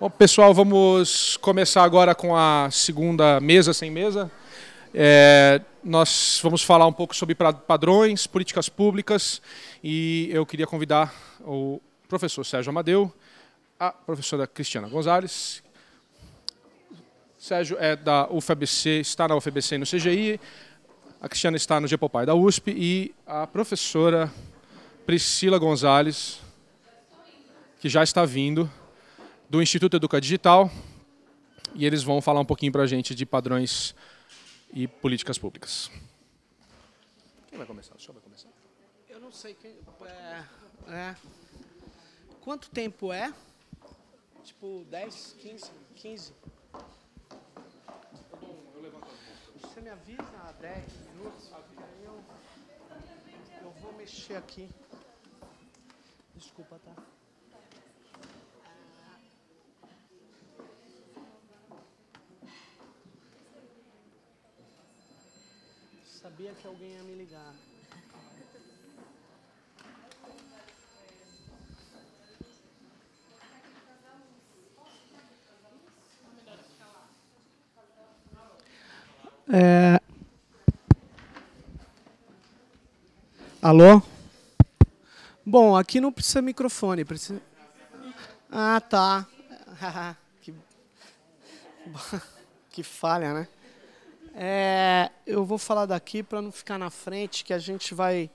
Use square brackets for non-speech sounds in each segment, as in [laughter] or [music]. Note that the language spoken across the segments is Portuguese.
Bom, pessoal, vamos começar agora com a segunda mesa sem mesa. É, nós vamos falar um pouco sobre padrões, políticas públicas e eu queria convidar o professor Sérgio Amadeu, a professora Cristiana Gonzalez. Sérgio é da UFABC, está na UFBC e no CGI, a Cristiana está no Gepopai da USP e a professora Priscila Gonzalez, que já está vindo do Instituto Educa Digital e eles vão falar um pouquinho para a gente de padrões e políticas públicas. Quem vai começar? O senhor vai começar? Eu não sei quem. É, é. Quanto tempo é? Tipo, 10, 15, 15? Você me avisa há 10 minutos? eu, eu vou mexer aqui. Desculpa, tá? Sabia que alguém ia me ligar. É... Alô? Bom, aqui não precisa microfone, precisa. Ah, tá. [laughs] que... [laughs] que falha, né? É, eu vou falar daqui para não ficar na frente, que a gente vai.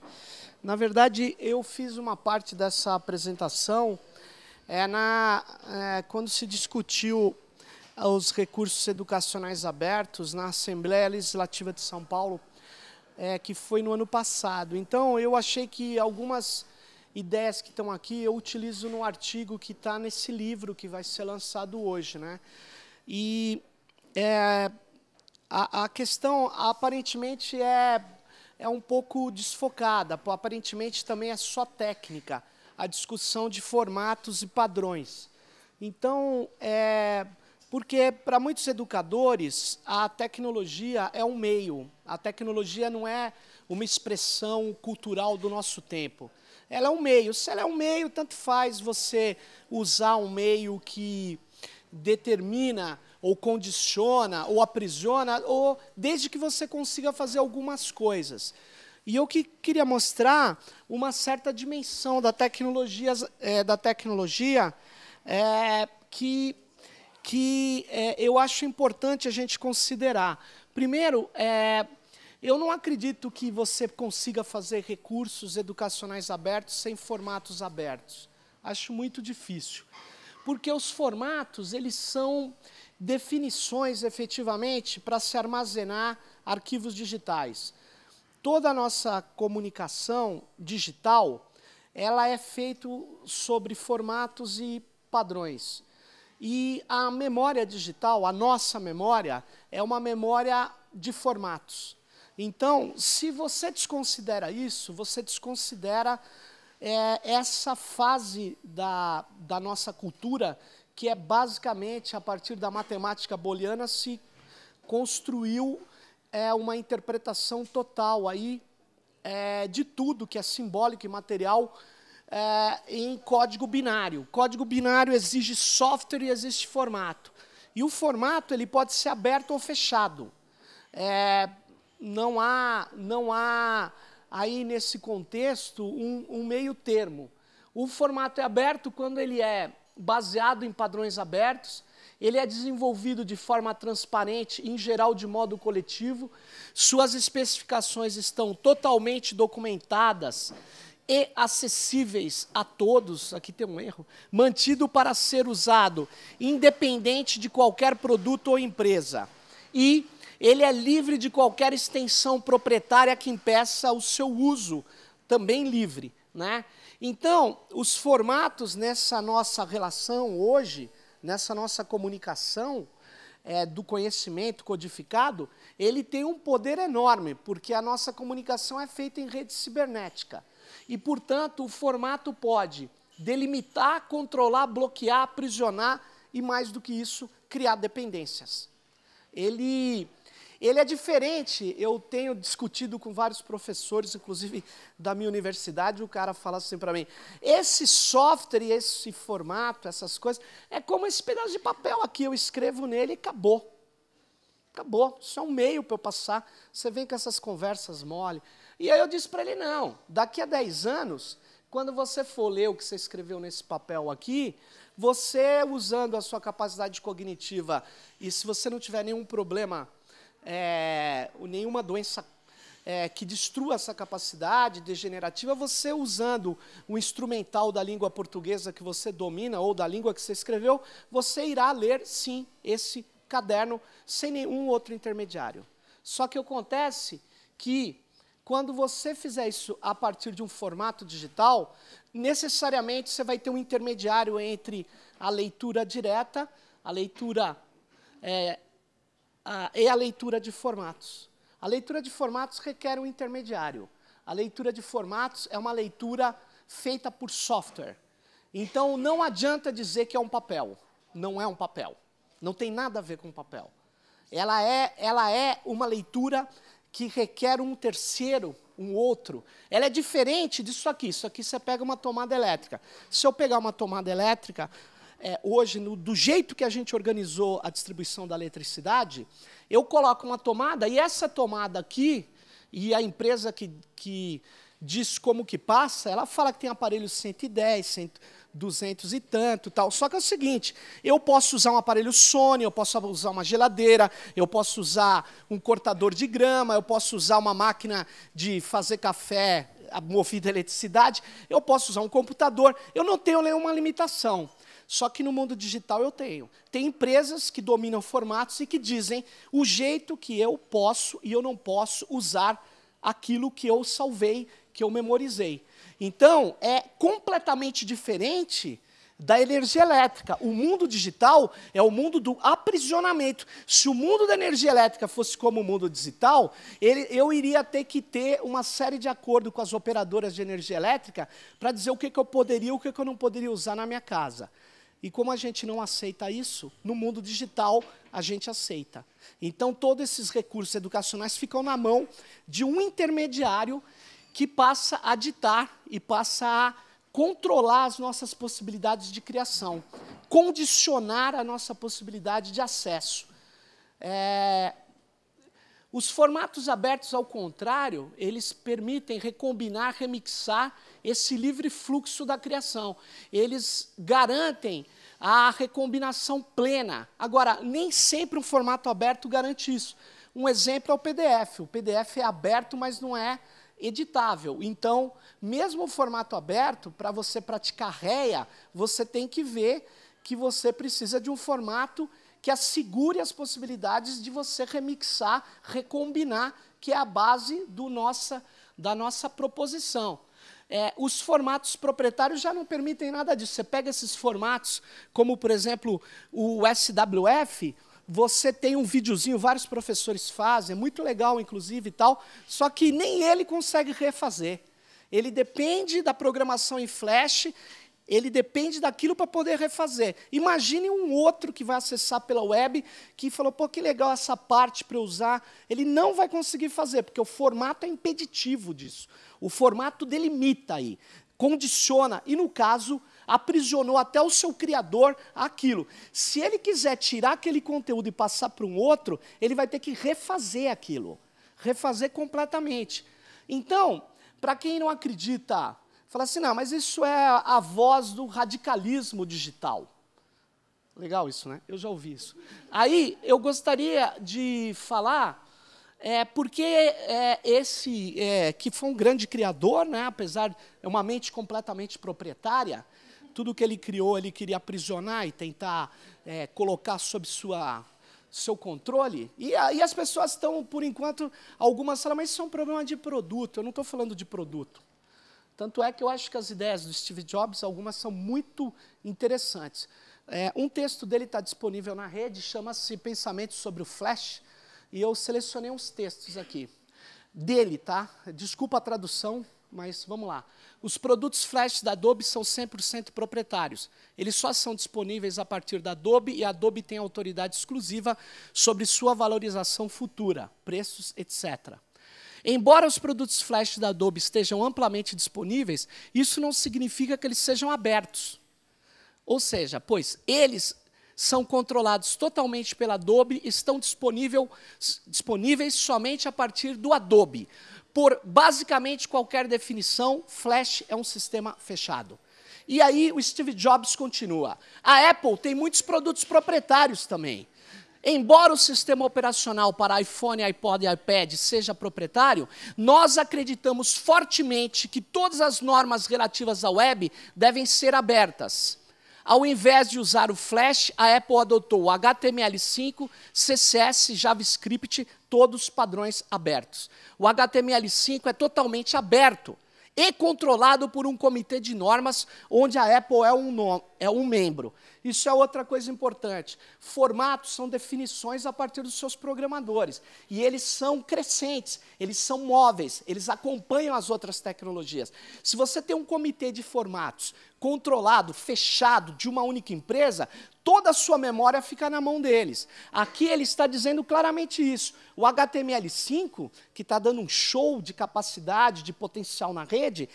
Na verdade, eu fiz uma parte dessa apresentação é, na, é, quando se discutiu ah, os recursos educacionais abertos na Assembleia Legislativa de São Paulo, é, que foi no ano passado. Então, eu achei que algumas ideias que estão aqui eu utilizo no artigo que está nesse livro que vai ser lançado hoje. Né? E é, a, a questão aparentemente é, é um pouco desfocada, aparentemente também é só técnica, a discussão de formatos e padrões. Então, é, porque para muitos educadores, a tecnologia é um meio, a tecnologia não é uma expressão cultural do nosso tempo. Ela é um meio. Se ela é um meio, tanto faz você usar um meio que determina ou condiciona, ou aprisiona, ou desde que você consiga fazer algumas coisas. E eu que queria mostrar uma certa dimensão da tecnologia, é, da tecnologia é, que, que é, eu acho importante a gente considerar. Primeiro, é, eu não acredito que você consiga fazer recursos educacionais abertos sem formatos abertos. Acho muito difícil. Porque os formatos, eles são, definições efetivamente para se armazenar arquivos digitais. Toda a nossa comunicação digital, ela é feita sobre formatos e padrões. E a memória digital, a nossa memória, é uma memória de formatos. Então, se você desconsidera isso, você desconsidera é, essa fase da, da nossa cultura que é basicamente a partir da matemática booleana se construiu é, uma interpretação total aí é, de tudo que é simbólico e material é, em código binário. Código binário exige software e existe formato. E o formato ele pode ser aberto ou fechado. É, não há, não há aí nesse contexto um, um meio termo. O formato é aberto quando ele é baseado em padrões abertos, ele é desenvolvido de forma transparente e, em geral, de modo coletivo. Suas especificações estão totalmente documentadas e acessíveis a todos. Aqui tem um erro. Mantido para ser usado, independente de qualquer produto ou empresa. E ele é livre de qualquer extensão proprietária que impeça o seu uso, também livre. Né? Então, os formatos nessa nossa relação hoje, nessa nossa comunicação é, do conhecimento codificado, ele tem um poder enorme, porque a nossa comunicação é feita em rede cibernética. E, portanto, o formato pode delimitar, controlar, bloquear, aprisionar e, mais do que isso, criar dependências. Ele ele é diferente. Eu tenho discutido com vários professores, inclusive da minha universidade, o cara fala assim para mim: esse software, esse formato, essas coisas, é como esse pedaço de papel aqui. Eu escrevo nele e acabou. Acabou. Isso é um meio para eu passar. Você vem com essas conversas mole. E aí eu disse para ele: não, daqui a 10 anos, quando você for ler o que você escreveu nesse papel aqui, você usando a sua capacidade cognitiva, e se você não tiver nenhum problema é, nenhuma doença é, que destrua essa capacidade degenerativa, você usando o instrumental da língua portuguesa que você domina ou da língua que você escreveu, você irá ler, sim, esse caderno sem nenhum outro intermediário. Só que acontece que quando você fizer isso a partir de um formato digital, necessariamente você vai ter um intermediário entre a leitura direta, a leitura é, ah, e é a leitura de formatos. A leitura de formatos requer um intermediário. A leitura de formatos é uma leitura feita por software. Então, não adianta dizer que é um papel. Não é um papel. Não tem nada a ver com papel. Ela é, ela é uma leitura que requer um terceiro, um outro. Ela é diferente disso aqui. Isso aqui você pega uma tomada elétrica. Se eu pegar uma tomada elétrica, é, hoje, no, do jeito que a gente organizou a distribuição da eletricidade, eu coloco uma tomada, e essa tomada aqui, e a empresa que, que diz como que passa, ela fala que tem aparelhos 110, 100, 200 e tanto, tal. Só que é o seguinte, eu posso usar um aparelho Sony, eu posso usar uma geladeira, eu posso usar um cortador de grama, eu posso usar uma máquina de fazer café movida a eletricidade, eu posso usar um computador. Eu não tenho nenhuma limitação. Só que no mundo digital eu tenho. Tem empresas que dominam formatos e que dizem o jeito que eu posso e eu não posso usar aquilo que eu salvei, que eu memorizei. Então, é completamente diferente da energia elétrica. O mundo digital é o mundo do aprisionamento. Se o mundo da energia elétrica fosse como o mundo digital, ele, eu iria ter que ter uma série de acordo com as operadoras de energia elétrica para dizer o que, que eu poderia e o que, que eu não poderia usar na minha casa. E como a gente não aceita isso, no mundo digital a gente aceita. Então, todos esses recursos educacionais ficam na mão de um intermediário que passa a ditar e passa a controlar as nossas possibilidades de criação, condicionar a nossa possibilidade de acesso. É, os formatos abertos, ao contrário, eles permitem recombinar, remixar esse livre fluxo da criação. Eles garantem a recombinação plena. Agora, nem sempre um formato aberto garante isso. Um exemplo é o PDF. O PDF é aberto, mas não é editável. Então, mesmo o formato aberto, para você praticar REA, você tem que ver que você precisa de um formato que assegure as possibilidades de você remixar, recombinar, que é a base do nossa, da nossa proposição. É, os formatos proprietários já não permitem nada disso. Você pega esses formatos, como por exemplo o SWF, você tem um videozinho, vários professores fazem, é muito legal, inclusive, e tal, só que nem ele consegue refazer. Ele depende da programação em flash ele depende daquilo para poder refazer. Imagine um outro que vai acessar pela web, que falou, pô, que legal essa parte para usar. Ele não vai conseguir fazer, porque o formato é impeditivo disso. O formato delimita aí, condiciona, e no caso, aprisionou até o seu criador aquilo. Se ele quiser tirar aquele conteúdo e passar para um outro, ele vai ter que refazer aquilo, refazer completamente. Então, para quem não acredita Fala assim, não, mas isso é a voz do radicalismo digital. Legal isso, né? Eu já ouvi isso. Aí eu gostaria de falar, é, porque é, esse, é, que foi um grande criador, né, apesar é uma mente completamente proprietária, tudo que ele criou ele queria aprisionar e tentar é, colocar sob sua seu controle. E aí as pessoas estão, por enquanto, algumas falam, mas isso é um problema de produto. Eu não estou falando de produto. Tanto é que eu acho que as ideias do Steve Jobs, algumas são muito interessantes. É, um texto dele está disponível na rede, chama-se Pensamentos sobre o Flash, e eu selecionei uns textos aqui. Dele, tá? Desculpa a tradução, mas vamos lá. Os produtos flash da Adobe são 100% proprietários. Eles só são disponíveis a partir da Adobe e a Adobe tem autoridade exclusiva sobre sua valorização futura, preços, etc. Embora os produtos flash da Adobe estejam amplamente disponíveis, isso não significa que eles sejam abertos. Ou seja, pois eles são controlados totalmente pela Adobe, e estão disponível, disponíveis somente a partir do Adobe. Por basicamente qualquer definição, Flash é um sistema fechado. E aí o Steve Jobs continua. A Apple tem muitos produtos proprietários também. Embora o sistema operacional para iPhone, iPod e iPad seja proprietário, nós acreditamos fortemente que todas as normas relativas à web devem ser abertas. Ao invés de usar o Flash, a Apple adotou o HTML5, CSS, JavaScript, todos padrões abertos. O HTML5 é totalmente aberto e controlado por um comitê de normas, onde a Apple é um, é um membro. Isso é outra coisa importante. Formatos são definições a partir dos seus programadores. E eles são crescentes, eles são móveis, eles acompanham as outras tecnologias. Se você tem um comitê de formatos controlado, fechado, de uma única empresa, toda a sua memória fica na mão deles. Aqui ele está dizendo claramente isso. O HTML5, que está dando um show de capacidade, de potencial na rede,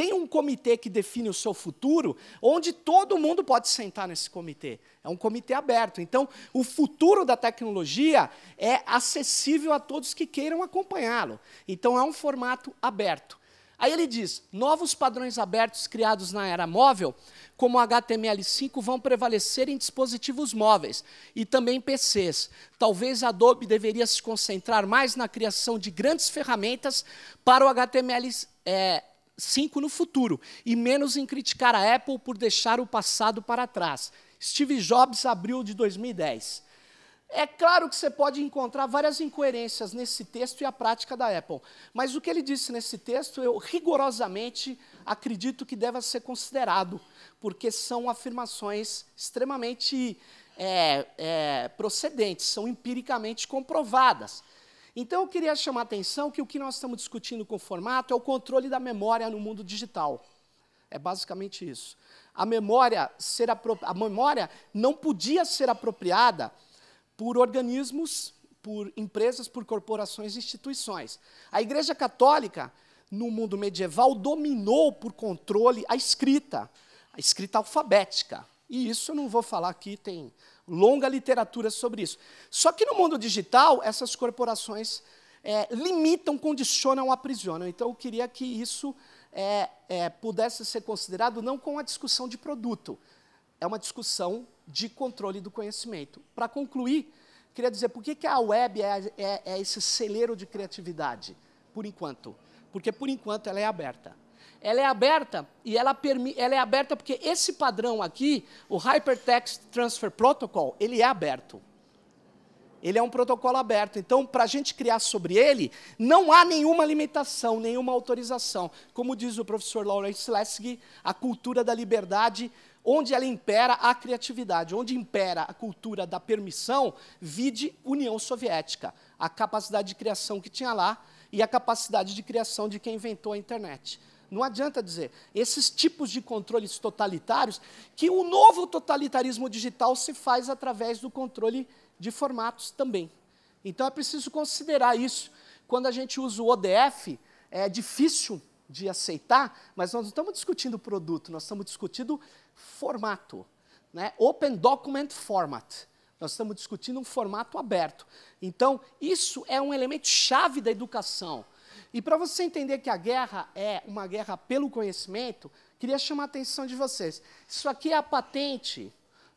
tem um comitê que define o seu futuro, onde todo mundo pode sentar nesse comitê. É um comitê aberto. Então, o futuro da tecnologia é acessível a todos que queiram acompanhá-lo. Então, é um formato aberto. Aí ele diz: novos padrões abertos criados na era móvel, como HTML5, vão prevalecer em dispositivos móveis e também PCs. Talvez a Adobe deveria se concentrar mais na criação de grandes ferramentas para o HTML é, cinco no futuro, e menos em criticar a Apple por deixar o passado para trás. Steve Jobs, abril de 2010. É claro que você pode encontrar várias incoerências nesse texto e a prática da Apple, mas o que ele disse nesse texto, eu rigorosamente acredito que deva ser considerado, porque são afirmações extremamente é, é, procedentes, são empiricamente comprovadas. Então eu queria chamar a atenção que o que nós estamos discutindo com o formato é o controle da memória no mundo digital. É basicamente isso. A memória, ser a memória não podia ser apropriada por organismos, por empresas, por corporações e instituições. A Igreja Católica, no mundo medieval, dominou por controle a escrita, a escrita alfabética. E isso eu não vou falar aqui, tem longa literatura sobre isso. Só que no mundo digital, essas corporações é, limitam, condicionam, aprisionam. Então, eu queria que isso é, é, pudesse ser considerado não com a discussão de produto, é uma discussão de controle do conhecimento. Para concluir, queria dizer por que, que a web é, é, é esse celeiro de criatividade, por enquanto? Porque, por enquanto, ela é aberta ela é aberta e ela, ela é aberta porque esse padrão aqui, o Hypertext Transfer Protocol, ele é aberto. Ele é um protocolo aberto. Então, para a gente criar sobre ele, não há nenhuma limitação, nenhuma autorização. Como diz o professor Lawrence Lessig, a cultura da liberdade, onde ela impera a criatividade, onde impera a cultura da permissão, vide União Soviética, a capacidade de criação que tinha lá e a capacidade de criação de quem inventou a internet. Não adianta dizer. Esses tipos de controles totalitários, que o novo totalitarismo digital se faz através do controle de formatos também. Então é preciso considerar isso. Quando a gente usa o ODF, é difícil de aceitar, mas nós não estamos discutindo produto, nós estamos discutindo formato. Né? Open Document Format. Nós estamos discutindo um formato aberto. Então, isso é um elemento chave da educação. E para você entender que a guerra é uma guerra pelo conhecimento, queria chamar a atenção de vocês. Isso aqui é a patente,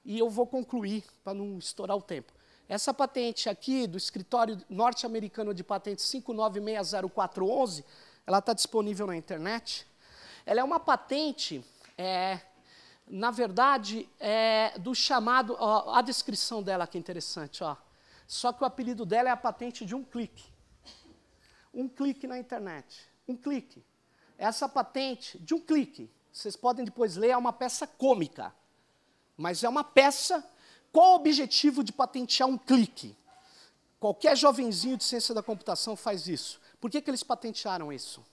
e eu vou concluir para não estourar o tempo. Essa patente aqui do escritório norte-americano de patentes 5960411, ela está disponível na internet. Ela é uma patente, é, na verdade, é, do chamado. Ó, a descrição dela que é interessante, ó. Só que o apelido dela é a patente de um clique. Um clique na internet. Um clique. Essa patente de um clique. Vocês podem depois ler, é uma peça cômica. Mas é uma peça. Qual o objetivo de patentear um clique? Qualquer jovenzinho de ciência da computação faz isso. Por que, que eles patentearam isso?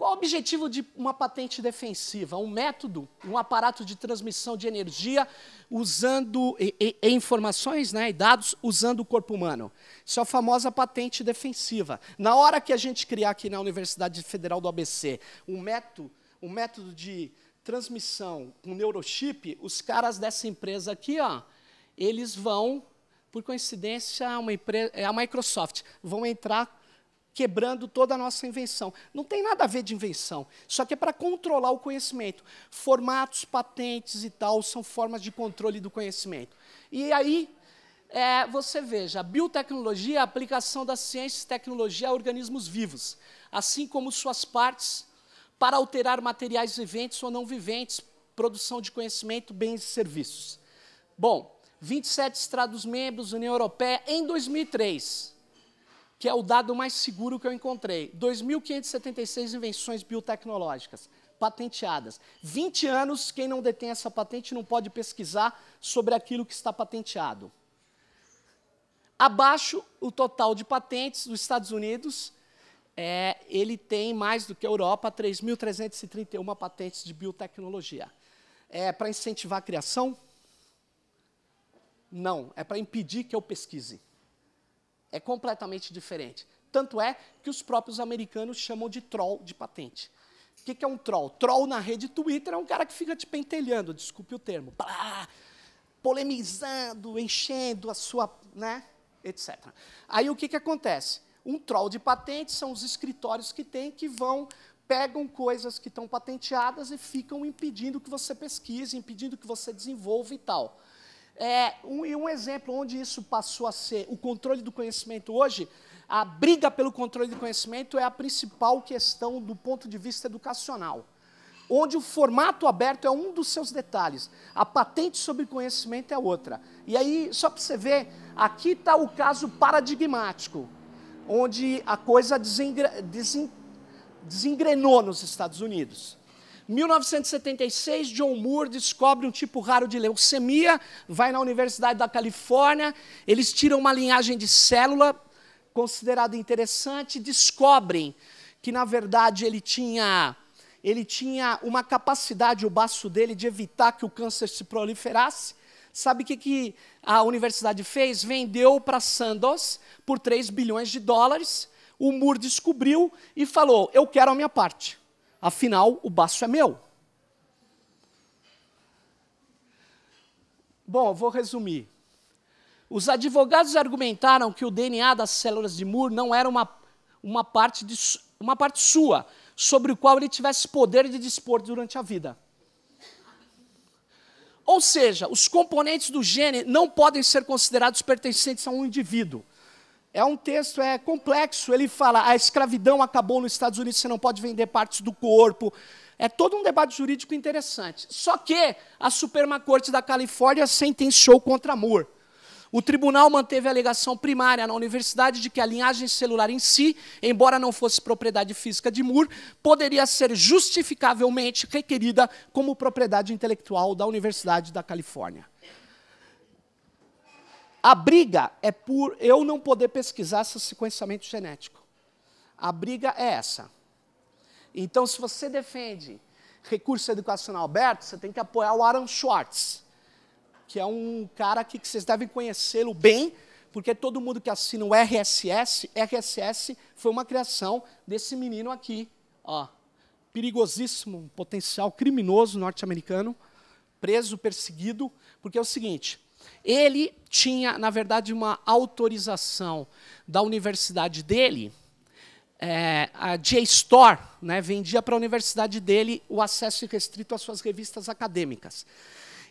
Qual o objetivo de uma patente defensiva? Um método, um aparato de transmissão de energia usando e, e, e informações né, e dados usando o corpo humano. Isso é a famosa patente defensiva. Na hora que a gente criar aqui na Universidade Federal do ABC um método, um método de transmissão com um neurochip, os caras dessa empresa aqui, ó, eles vão, por coincidência, uma empresa, é a Microsoft, vão entrar quebrando toda a nossa invenção. Não tem nada a ver de invenção, só que é para controlar o conhecimento. Formatos, patentes e tal são formas de controle do conhecimento. E aí é, você veja, a biotecnologia é a aplicação da ciência e tecnologia a organismos vivos, assim como suas partes, para alterar materiais viventes ou não viventes, produção de conhecimento, bens e serviços. Bom, 27 Estados-membros, União Europeia, em 2003, que é o dado mais seguro que eu encontrei. 2.576 invenções biotecnológicas patenteadas. 20 anos, quem não detém essa patente não pode pesquisar sobre aquilo que está patenteado. Abaixo, o total de patentes dos Estados Unidos, é, ele tem mais do que a Europa, 3.331 patentes de biotecnologia. É para incentivar a criação? Não, é para impedir que eu pesquise. É completamente diferente. Tanto é que os próprios americanos chamam de troll de patente. O que é um troll? Troll na rede Twitter é um cara que fica te pentelhando, desculpe o termo, blá, polemizando, enchendo a sua, né, etc. Aí o que, que acontece? Um troll de patente são os escritórios que tem que vão pegam coisas que estão patenteadas e ficam impedindo que você pesquise, impedindo que você desenvolva e tal. É, um, e um exemplo onde isso passou a ser o controle do conhecimento hoje, a briga pelo controle do conhecimento é a principal questão do ponto de vista educacional. Onde o formato aberto é um dos seus detalhes, a patente sobre conhecimento é outra. E aí, só para você ver, aqui está o caso paradigmático, onde a coisa desengre... desen... desengrenou nos Estados Unidos. 1976, John Moore descobre um tipo raro de leucemia, vai na Universidade da Califórnia, eles tiram uma linhagem de célula considerada interessante, descobrem que na verdade ele tinha ele tinha uma capacidade, o baço dele, de evitar que o câncer se proliferasse. Sabe o que, que a universidade fez? Vendeu para Sandoz por 3 bilhões de dólares. O Moore descobriu e falou: Eu quero a minha parte. Afinal, o baço é meu. Bom, eu vou resumir. Os advogados argumentaram que o DNA das células de Moore não era uma, uma, parte, de, uma parte sua, sobre o qual ele tivesse poder de dispor durante a vida. Ou seja, os componentes do gene não podem ser considerados pertencentes a um indivíduo. É um texto é complexo. Ele fala: a escravidão acabou nos Estados Unidos, você não pode vender partes do corpo. É todo um debate jurídico interessante. Só que a Suprema Corte da Califórnia sentenciou contra Moore. O tribunal manteve a alegação primária na universidade de que a linhagem celular em si, embora não fosse propriedade física de Moore, poderia ser justificavelmente requerida como propriedade intelectual da Universidade da Califórnia. A briga é por eu não poder pesquisar esse sequenciamento genético. A briga é essa. Então, se você defende recurso educacional aberto, você tem que apoiar o Aaron Schwartz, que é um cara que, que vocês devem conhecê-lo bem, porque todo mundo que assina o RSS, RSS foi uma criação desse menino aqui, ó, perigosíssimo, um potencial criminoso norte-americano, preso, perseguido, porque é o seguinte, ele tinha, na verdade, uma autorização da universidade dele, é, a JSTOR né, vendia para a universidade dele o acesso restrito às suas revistas acadêmicas.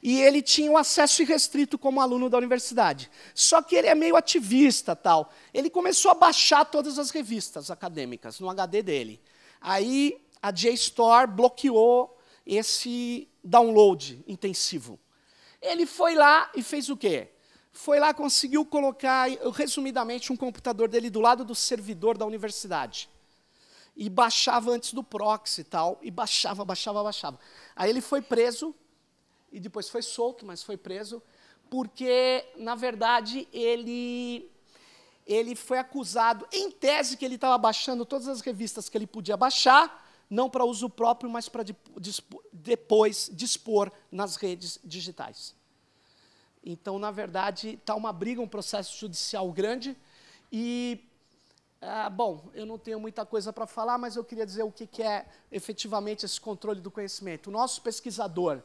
E ele tinha o um acesso irrestrito como aluno da universidade. Só que ele é meio ativista, tal. Ele começou a baixar todas as revistas acadêmicas no HD dele. Aí a JSTOR bloqueou esse download intensivo. Ele foi lá e fez o quê? Foi lá, conseguiu colocar, eh, resumidamente, um computador dele do lado do servidor da universidade. E baixava antes do proxy e tal, e baixava, baixava, baixava. Aí ele foi preso, e depois foi solto, mas foi preso, porque, na verdade, ele ele foi acusado, em tese, que ele estava baixando todas as revistas que ele podia baixar, não para uso próprio, mas para depois dispor nas redes digitais. Então, na verdade, está uma briga, um processo judicial grande. E, ah, bom, eu não tenho muita coisa para falar, mas eu queria dizer o que, que é efetivamente esse controle do conhecimento. O nosso pesquisador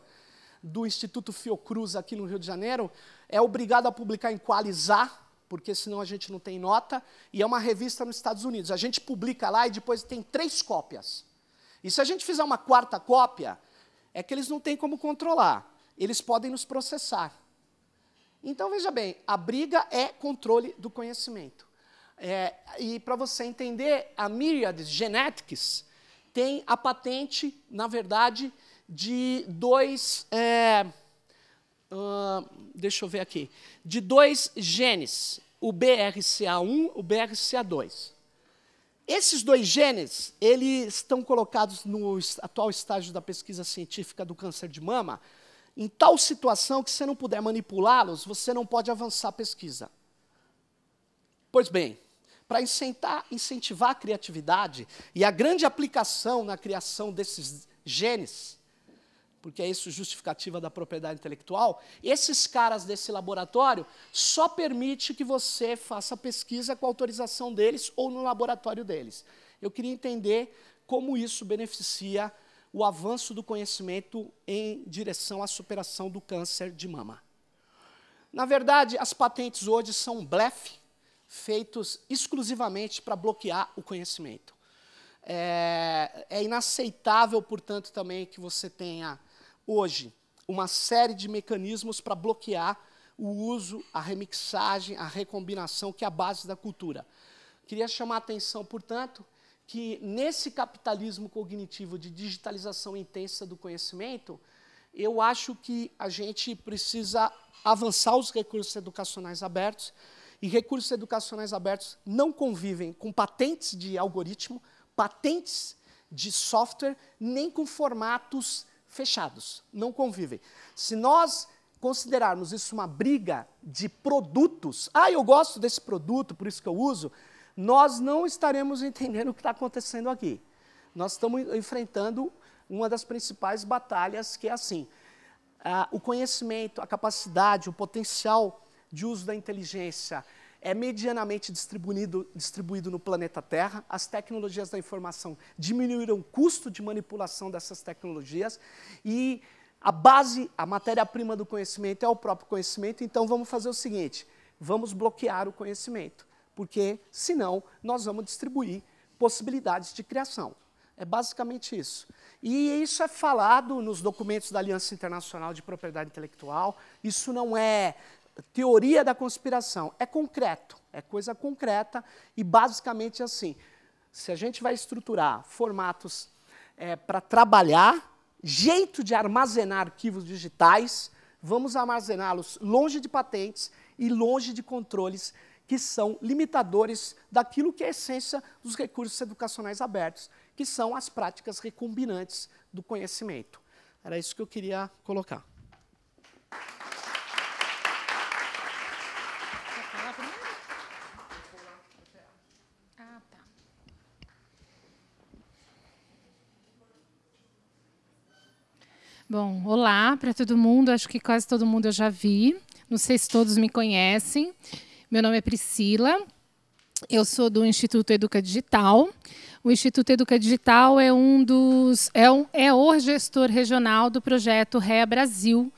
do Instituto Fiocruz, aqui no Rio de Janeiro, é obrigado a publicar em Qualizar, porque senão a gente não tem nota, e é uma revista nos Estados Unidos. A gente publica lá e depois tem três cópias. E se a gente fizer uma quarta cópia, é que eles não têm como controlar. Eles podem nos processar. Então, veja bem, a briga é controle do conhecimento. É, e para você entender, a Myriad Genetics tem a patente, na verdade, de dois. É, uh, deixa eu ver aqui. De dois genes, o BRCA1 e o BRCA2. Esses dois genes, eles estão colocados no atual estágio da pesquisa científica do câncer de mama, em tal situação que você não puder manipulá-los, você não pode avançar a pesquisa. Pois bem, para incentivar a criatividade e a grande aplicação na criação desses genes, porque é isso justificativa da propriedade intelectual, esses caras desse laboratório só permite que você faça pesquisa com autorização deles ou no laboratório deles. Eu queria entender como isso beneficia o avanço do conhecimento em direção à superação do câncer de mama. Na verdade, as patentes hoje são um blefe feitos exclusivamente para bloquear o conhecimento. É, é, inaceitável, portanto, também que você tenha hoje uma série de mecanismos para bloquear o uso, a remixagem, a recombinação, que é a base da cultura. Queria chamar a atenção, portanto, que nesse capitalismo cognitivo de digitalização intensa do conhecimento, eu acho que a gente precisa avançar os recursos educacionais abertos, e recursos educacionais abertos não convivem com patentes de algoritmo, patentes de software, nem com formatos fechados, não convivem. Se nós considerarmos isso uma briga de produtos, ah, eu gosto desse produto, por isso que eu uso, nós não estaremos entendendo [laughs] o que está acontecendo aqui. Nós estamos enfrentando uma das principais batalhas, que é assim: ah, o conhecimento, a capacidade, o potencial de uso da inteligência, é medianamente distribuído, distribuído no planeta Terra. As tecnologias da informação diminuíram o custo de manipulação dessas tecnologias e a base, a matéria-prima do conhecimento é o próprio conhecimento. Então vamos fazer o seguinte: vamos bloquear o conhecimento, porque senão nós vamos distribuir possibilidades de criação. É basicamente isso. E isso é falado nos documentos da Aliança Internacional de Propriedade Intelectual. Isso não é teoria da conspiração. É concreto, é coisa concreta e basicamente assim. Se a gente vai estruturar formatos é, para trabalhar, jeito de armazenar arquivos digitais, vamos armazená-los longe de patentes e longe de controles que são limitadores daquilo que é a essência dos recursos educacionais abertos, que são as práticas recombinantes do conhecimento. Era isso que eu queria colocar. Bom, olá para todo mundo. Acho que quase todo mundo eu já vi. Não sei se todos me conhecem. Meu nome é Priscila. Eu sou do Instituto Educa Digital. O Instituto Educa Digital é um dos é, um, é o gestor regional do projeto Rea Brasil,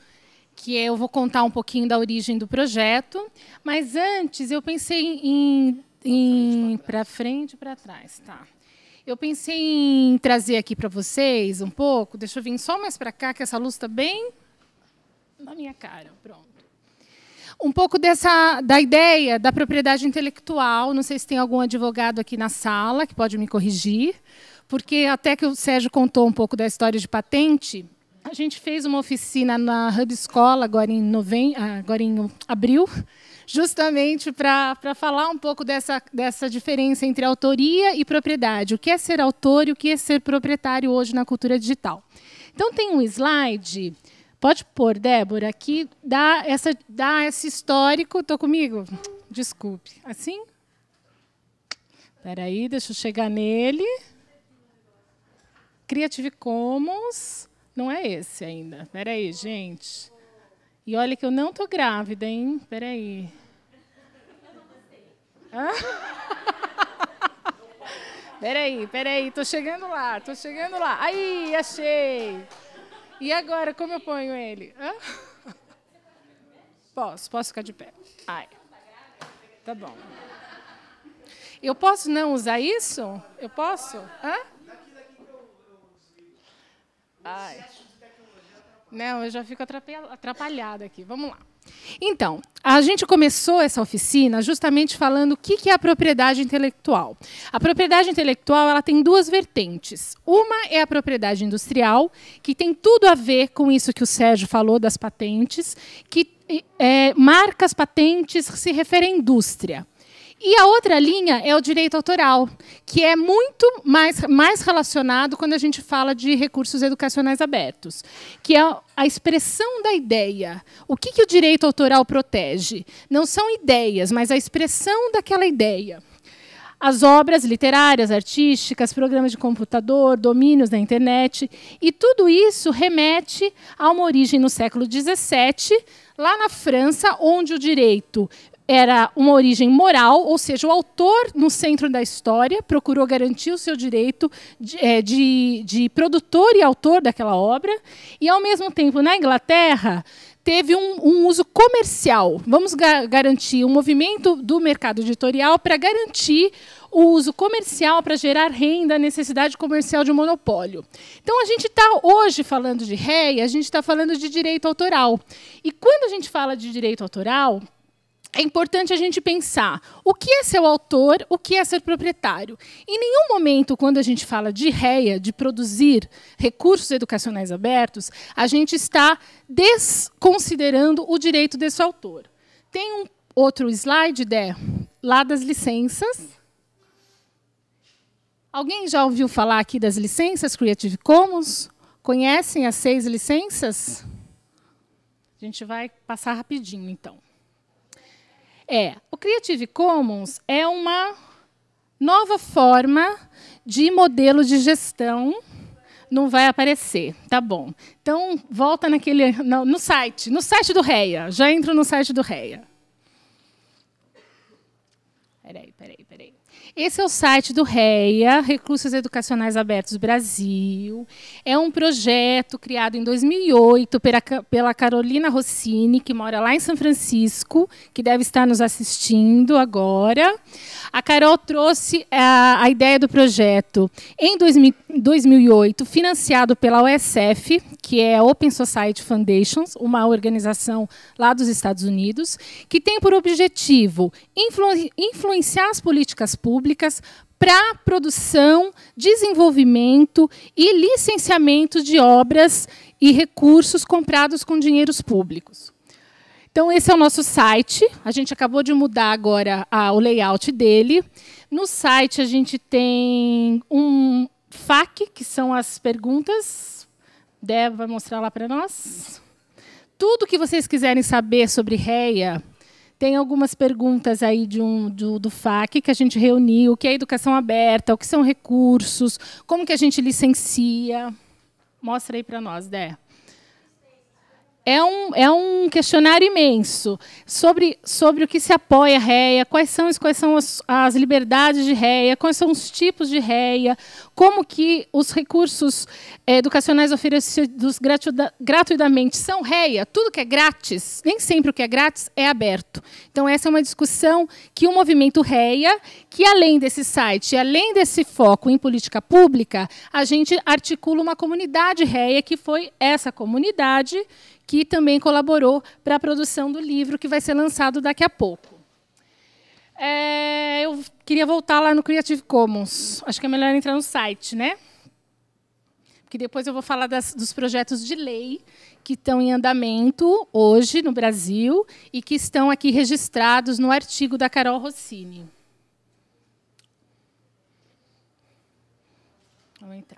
que eu vou contar um pouquinho da origem do projeto. Mas antes eu pensei em, em para frente, para trás, tá? Eu pensei em trazer aqui para vocês um pouco. Deixa eu vir só mais para cá, que essa luz está bem na minha cara. Pronto. Um pouco dessa da ideia da propriedade intelectual. Não sei se tem algum advogado aqui na sala que pode me corrigir, porque até que o Sérgio contou um pouco da história de patente, a gente fez uma oficina na Hub Escola agora em, novembro, ah, agora em abril justamente para falar um pouco dessa, dessa diferença entre autoria e propriedade. O que é ser autor e o que é ser proprietário hoje na cultura digital. Então, tem um slide. Pode pôr, Débora, que dá, essa, dá esse histórico. Estou comigo? Desculpe. Assim? Espera aí, deixa eu chegar nele. Creative Commons. Não é esse ainda. Espera aí, gente. E olha que eu não tô grávida, hein? Peraí. aí, [laughs] Peraí, peraí, tô chegando lá, tô chegando lá. Aí, achei. E agora, como eu ponho ele? Hã? Posso, posso ficar de pé. Ai. Tá bom. Eu posso não usar isso? Eu posso? Hã? Ai. Não, eu já fico atrapalhada aqui. Vamos lá. Então, a gente começou essa oficina justamente falando o que é a propriedade intelectual. A propriedade intelectual ela tem duas vertentes. Uma é a propriedade industrial, que tem tudo a ver com isso que o Sérgio falou das patentes, que é, marcas patentes se refere à indústria. E a outra linha é o direito autoral, que é muito mais, mais relacionado quando a gente fala de recursos educacionais abertos, que é a expressão da ideia. O que, que o direito autoral protege? Não são ideias, mas a expressão daquela ideia. As obras literárias, artísticas, programas de computador, domínios da internet. E tudo isso remete a uma origem no século XVII, lá na França, onde o direito era uma origem moral, ou seja, o autor no centro da história procurou garantir o seu direito de, é, de, de produtor e autor daquela obra, e ao mesmo tempo na Inglaterra teve um, um uso comercial. Vamos ga garantir um movimento do mercado editorial para garantir o uso comercial para gerar renda, a necessidade comercial de um monopólio. Então, a gente está hoje falando de REI, a gente está falando de direito autoral. E quando a gente fala de direito autoral, é importante a gente pensar o que é ser o autor, o que é ser proprietário. Em nenhum momento, quando a gente fala de REA, de produzir recursos educacionais abertos, a gente está desconsiderando o direito desse autor. Tem um outro slide, Dé, lá das licenças. Alguém já ouviu falar aqui das licenças Creative Commons? Conhecem as seis licenças? A gente vai passar rapidinho, então. É, o Creative Commons é uma nova forma de modelo de gestão não vai aparecer. Tá bom. Então, volta naquele, no, no, site, no site do REIA. Já entro no site do REIA. Peraí, peraí, peraí. Esse é o site do REA, Recursos Educacionais Abertos Brasil. É um projeto criado em 2008 pela, Carolina Rossini, que mora lá em São Francisco, que deve estar nos assistindo agora. A Carol trouxe a, a ideia do projeto em 2000, 2008, financiado pela OSF, que é a Open Society Foundations, uma organização lá dos Estados Unidos, que tem por objetivo influ influenciar as políticas públicas para produção, desenvolvimento e licenciamento de obras e recursos comprados com dinheiros públicos. Então, esse é o nosso site. A gente acabou de mudar agora a, o layout dele. No site, a gente tem um FAQ, que são as perguntas. Deva vai mostrar lá para nós. Tudo que vocês quiserem saber sobre REA, tem algumas perguntas aí de um, do, do FAC que a gente reuniu, o que é educação aberta, o que são recursos, como que a gente licencia. Mostra aí para nós, Dé é um, é um questionário imenso sobre, sobre o que se apoia a réia, quais são, quais são as, as liberdades de réia, quais são os tipos de réia, como que os recursos eh, educacionais oferecidos gratuitamente são réia, tudo que é grátis, nem sempre o que é grátis é aberto. Então, essa é uma discussão que o movimento réia, que além desse site, além desse foco em política pública, a gente articula uma comunidade réia, que foi essa comunidade que também colaborou para a produção do livro que vai ser lançado daqui a pouco. É, eu queria voltar lá no Creative Commons. Acho que é melhor entrar no site, né? Porque depois eu vou falar das, dos projetos de lei que estão em andamento hoje no Brasil e que estão aqui registrados no artigo da Carol Rossini. Vamos entrar.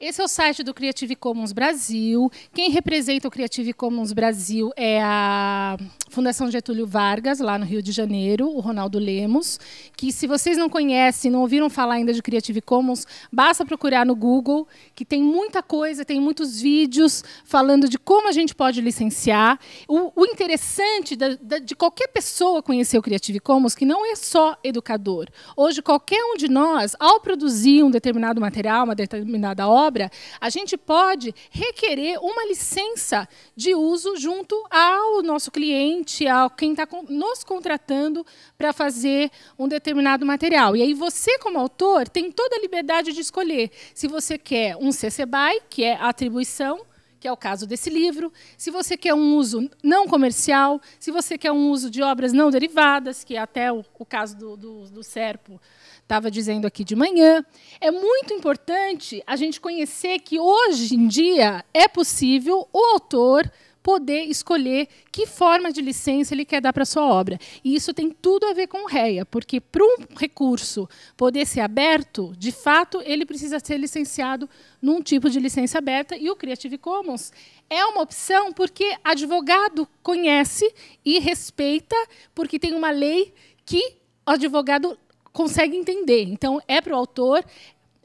Esse é o site do Creative Commons Brasil. Quem representa o Creative Commons Brasil é a Fundação Getúlio Vargas, lá no Rio de Janeiro, o Ronaldo Lemos, que se vocês não conhecem, não ouviram falar ainda de Creative Commons, basta procurar no Google, que tem muita coisa, tem muitos vídeos falando de como a gente pode licenciar. O, o interessante da, da, de qualquer pessoa conhecer o Creative Commons, que não é só educador. Hoje, qualquer um de nós, ao produzir um determinado material, uma determinada obra, obra, a gente pode requerer uma licença de uso junto ao nosso cliente, ao quem está nos contratando para fazer um determinado material. E aí você, como autor, tem toda a liberdade de escolher se você quer um CC BY, que é a atribuição, que é o caso desse livro, se você quer um uso não comercial, se você quer um uso de obras não derivadas, que é até o, o caso do, do, do Serpo estava dizendo aqui de manhã. É muito importante a gente conhecer que hoje em dia é possível o autor poder escolher que forma de licença ele quer dar para sua obra. E isso tem tudo a ver com REA, porque para um recurso poder ser aberto, de fato, ele precisa ser licenciado num tipo de licença aberta e o Creative Commons é uma opção porque advogado conhece e respeita, porque tem uma lei que o advogado consegue entender. Então, é para o autor,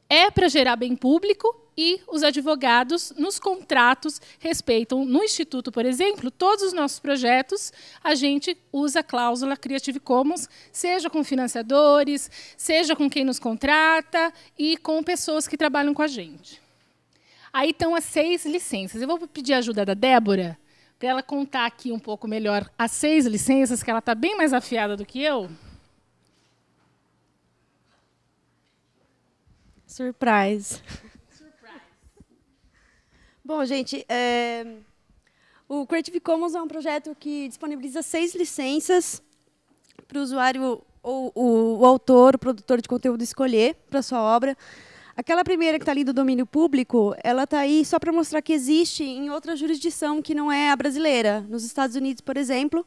é para gerar bem público e os advogados nos contratos respeitam. No instituto, por exemplo, todos os nossos projetos a gente usa a cláusula Creative Commons, seja com financiadores, seja com quem nos contrata e com pessoas que trabalham com a gente. Aí estão as seis licenças. Eu vou pedir a ajuda da Débora para ela contar aqui um pouco melhor as seis licenças, que ela está bem mais afiada do que eu. Surprise. Surprise. [laughs] Bom, gente, é... o Creative Commons é um projeto que disponibiliza seis licenças para o usuário ou o, o autor, o produtor de conteúdo escolher para sua obra. Aquela primeira que está ali do domínio público, ela está aí só para mostrar que existe em outra jurisdição que não é a brasileira. Nos Estados Unidos, por exemplo,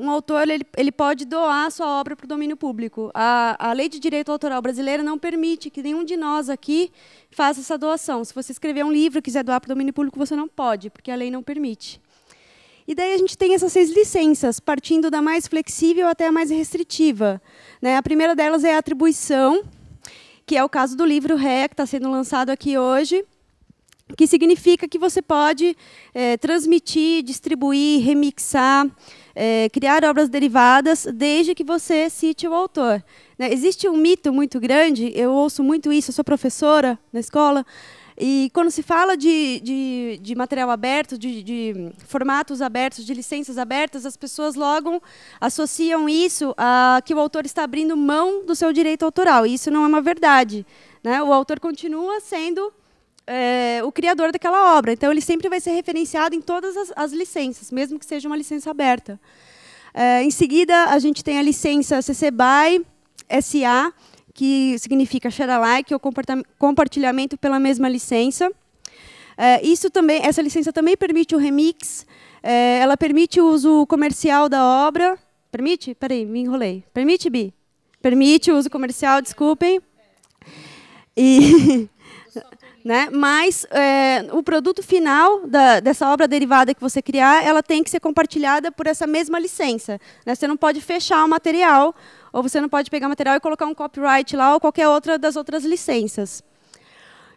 um autor ele, ele pode doar sua obra para o domínio público. A, a lei de direito autoral brasileira não permite que nenhum de nós aqui faça essa doação. Se você escrever um livro e quiser doar para o domínio público, você não pode, porque a lei não permite. E daí a gente tem essas seis licenças, partindo da mais flexível até a mais restritiva. Né? A primeira delas é a atribuição, que é o caso do livro Ré, que está sendo lançado aqui hoje, que significa que você pode é, transmitir, distribuir, remixar, é, criar obras derivadas desde que você cite o autor. Né? Existe um mito muito grande, eu ouço muito isso, eu sou professora na escola, e quando se fala de, de, de material aberto, de, de, formatos abertos, de licenças abertas, as pessoas logo associam isso a que o autor está abrindo mão do seu direito autoral. E isso não é uma verdade. Né? O autor continua sendo é, o criador daquela obra. Então, ele sempre vai ser referenciado em todas as, as licenças, mesmo que seja uma licença aberta. É, em seguida, a gente tem a licença CC BY SA, que significa share alike ou compartilhamento pela mesma licença. É, isso também, essa licença também permite o remix, é, ela permite o uso comercial da obra. Permite? Peraí, me enrolei. Permite, Bi? Permite o uso comercial, desculpem. E [laughs] Né? Mas é, o produto final da, dessa obra derivada que você criar, ela tem que ser compartilhada por essa mesma licença. Né? Você não pode fechar o material, ou você não pode pegar o material e colocar um copyright lá, ou qualquer outra das outras licenças.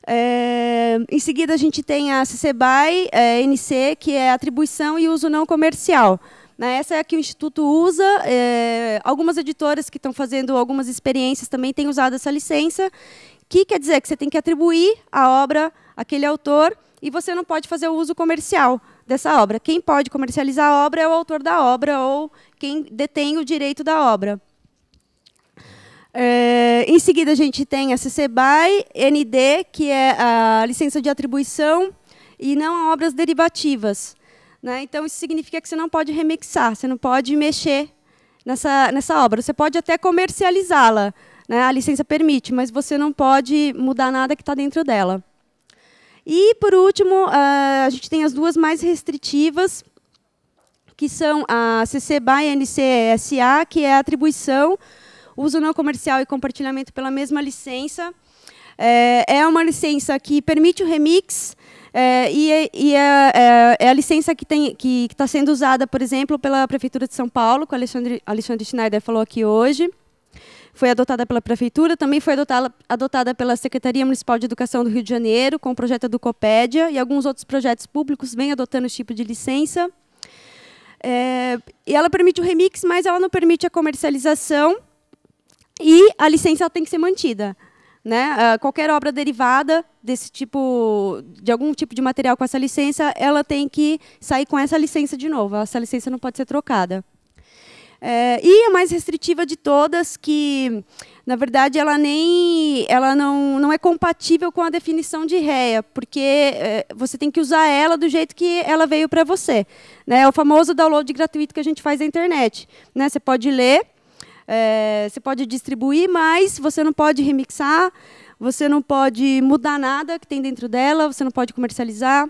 É, em seguida, a gente tem a CC BY é, NC, que é atribuição e uso não comercial. Né? Essa é a que o Instituto usa. É, algumas editoras que estão fazendo algumas experiências também têm usado essa licença que quer dizer que você tem que atribuir a obra àquele autor e você não pode fazer o uso comercial dessa obra. Quem pode comercializar a obra é o autor da obra ou quem detém o direito da obra. É, em seguida, a gente tem a CC BY, ND, que é a licença de atribuição, e não a obras derivativas. Né? Então, isso significa que você não pode remixar, você não pode mexer nessa, nessa obra. Você pode até comercializá-la, né? A licença permite, mas você não pode mudar nada que está dentro dela. E, por último, eh, a gente tem as duas mais restritivas, que são a CC BY NCSA, que é a atribuição, uso não comercial e compartilhamento pela mesma licença. Eh, é uma licença que permite o remix, eh, é, e, e é, é, a licença que está que, que tá sendo usada, por exemplo, pela Prefeitura de São Paulo, que o Alexandre, Alexandre Schneider falou aqui hoje foi adotada pela Prefeitura, também foi adotada, adotada pela Secretaria Municipal de Educação do Rio de Janeiro, com o projeto Educopédia, e alguns outros projetos públicos vêm adotando esse tipo de licença. É, e ela permite o remix, mas ela não permite a comercialização, e a licença tem que ser mantida. Né? Ah, qualquer obra derivada desse tipo, de algum tipo de material com essa licença, ela tem que sair com essa licença de novo. Essa licença não pode ser trocada. É, e a mais restritiva de todas, que na verdade ela nem ela não, não é compatível com a definição de réia, porque é, você tem que usar ela do jeito que ela veio para você. Né? É o famoso download gratuito que a gente faz na internet. Né? Você pode ler, é, você pode distribuir, mas você não pode remixar, você não pode mudar nada que tem dentro dela, você não pode comercializar.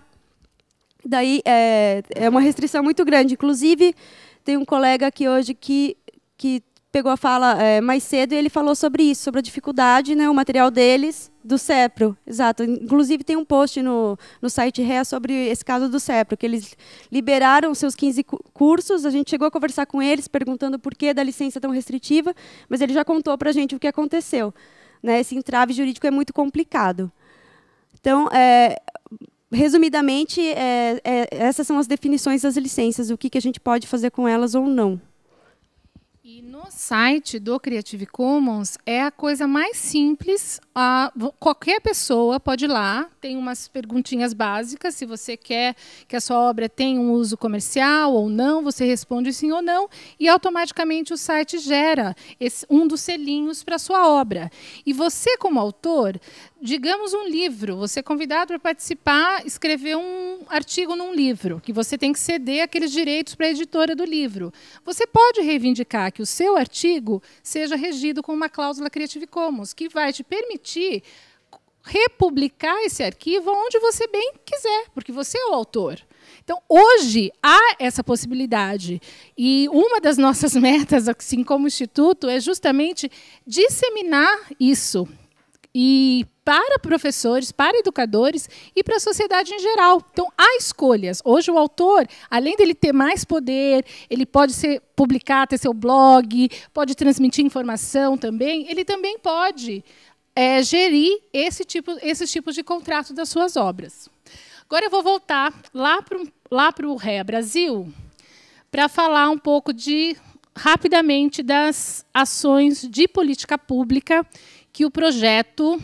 Daí é, é uma restrição muito grande. Inclusive, tem um colega aqui hoje que, que pegou a fala é, mais cedo e ele falou sobre isso, sobre a dificuldade, né, o material deles, do CEPRO. Exato. Inclusive, tem um post no, no site REA sobre esse caso do CEPRO, que eles liberaram seus 15 cursos, a gente chegou a conversar com eles, perguntando por que da licença tão restritiva, mas ele já contou para a gente o que aconteceu. Né, esse entrave jurídico é muito complicado. Então, é, resumidamente, é, é, essas são as definições das licenças, o que, que a gente pode fazer com elas ou não. E no site do Creative Commons é a coisa mais simples a, qualquer pessoa pode ir lá, tem umas perguntinhas básicas, se você quer que a sua obra tenha um uso comercial ou não, você responde sim ou não, e automaticamente o site gera esse, um dos selinhos para a sua obra. E você, como autor, digamos um livro, você é convidado para participar, escrever um artigo num livro, que você tem que ceder aqueles direitos para a editora do livro. Você pode reivindicar que o seu artigo seja regido com uma cláusula Creative Commons, que vai te permitir permitir republicar esse arquivo onde você bem quiser, porque você é o autor. Então, hoje há essa possibilidade. E uma das nossas [laughs] metas, assim como instituto, é justamente disseminar isso. E para professores, para educadores e para a sociedade em geral. Então, há escolhas. Hoje, o autor, além dele ter mais poder, ele pode ser, publicar, ter seu blog, pode transmitir informação também, ele também pode é, gerir esse tipo, esses tipos de contrato das suas obras. Agora eu vou voltar lá para lá o Ré Brasil para falar um pouco de rapidamente das ações de política pública que o projeto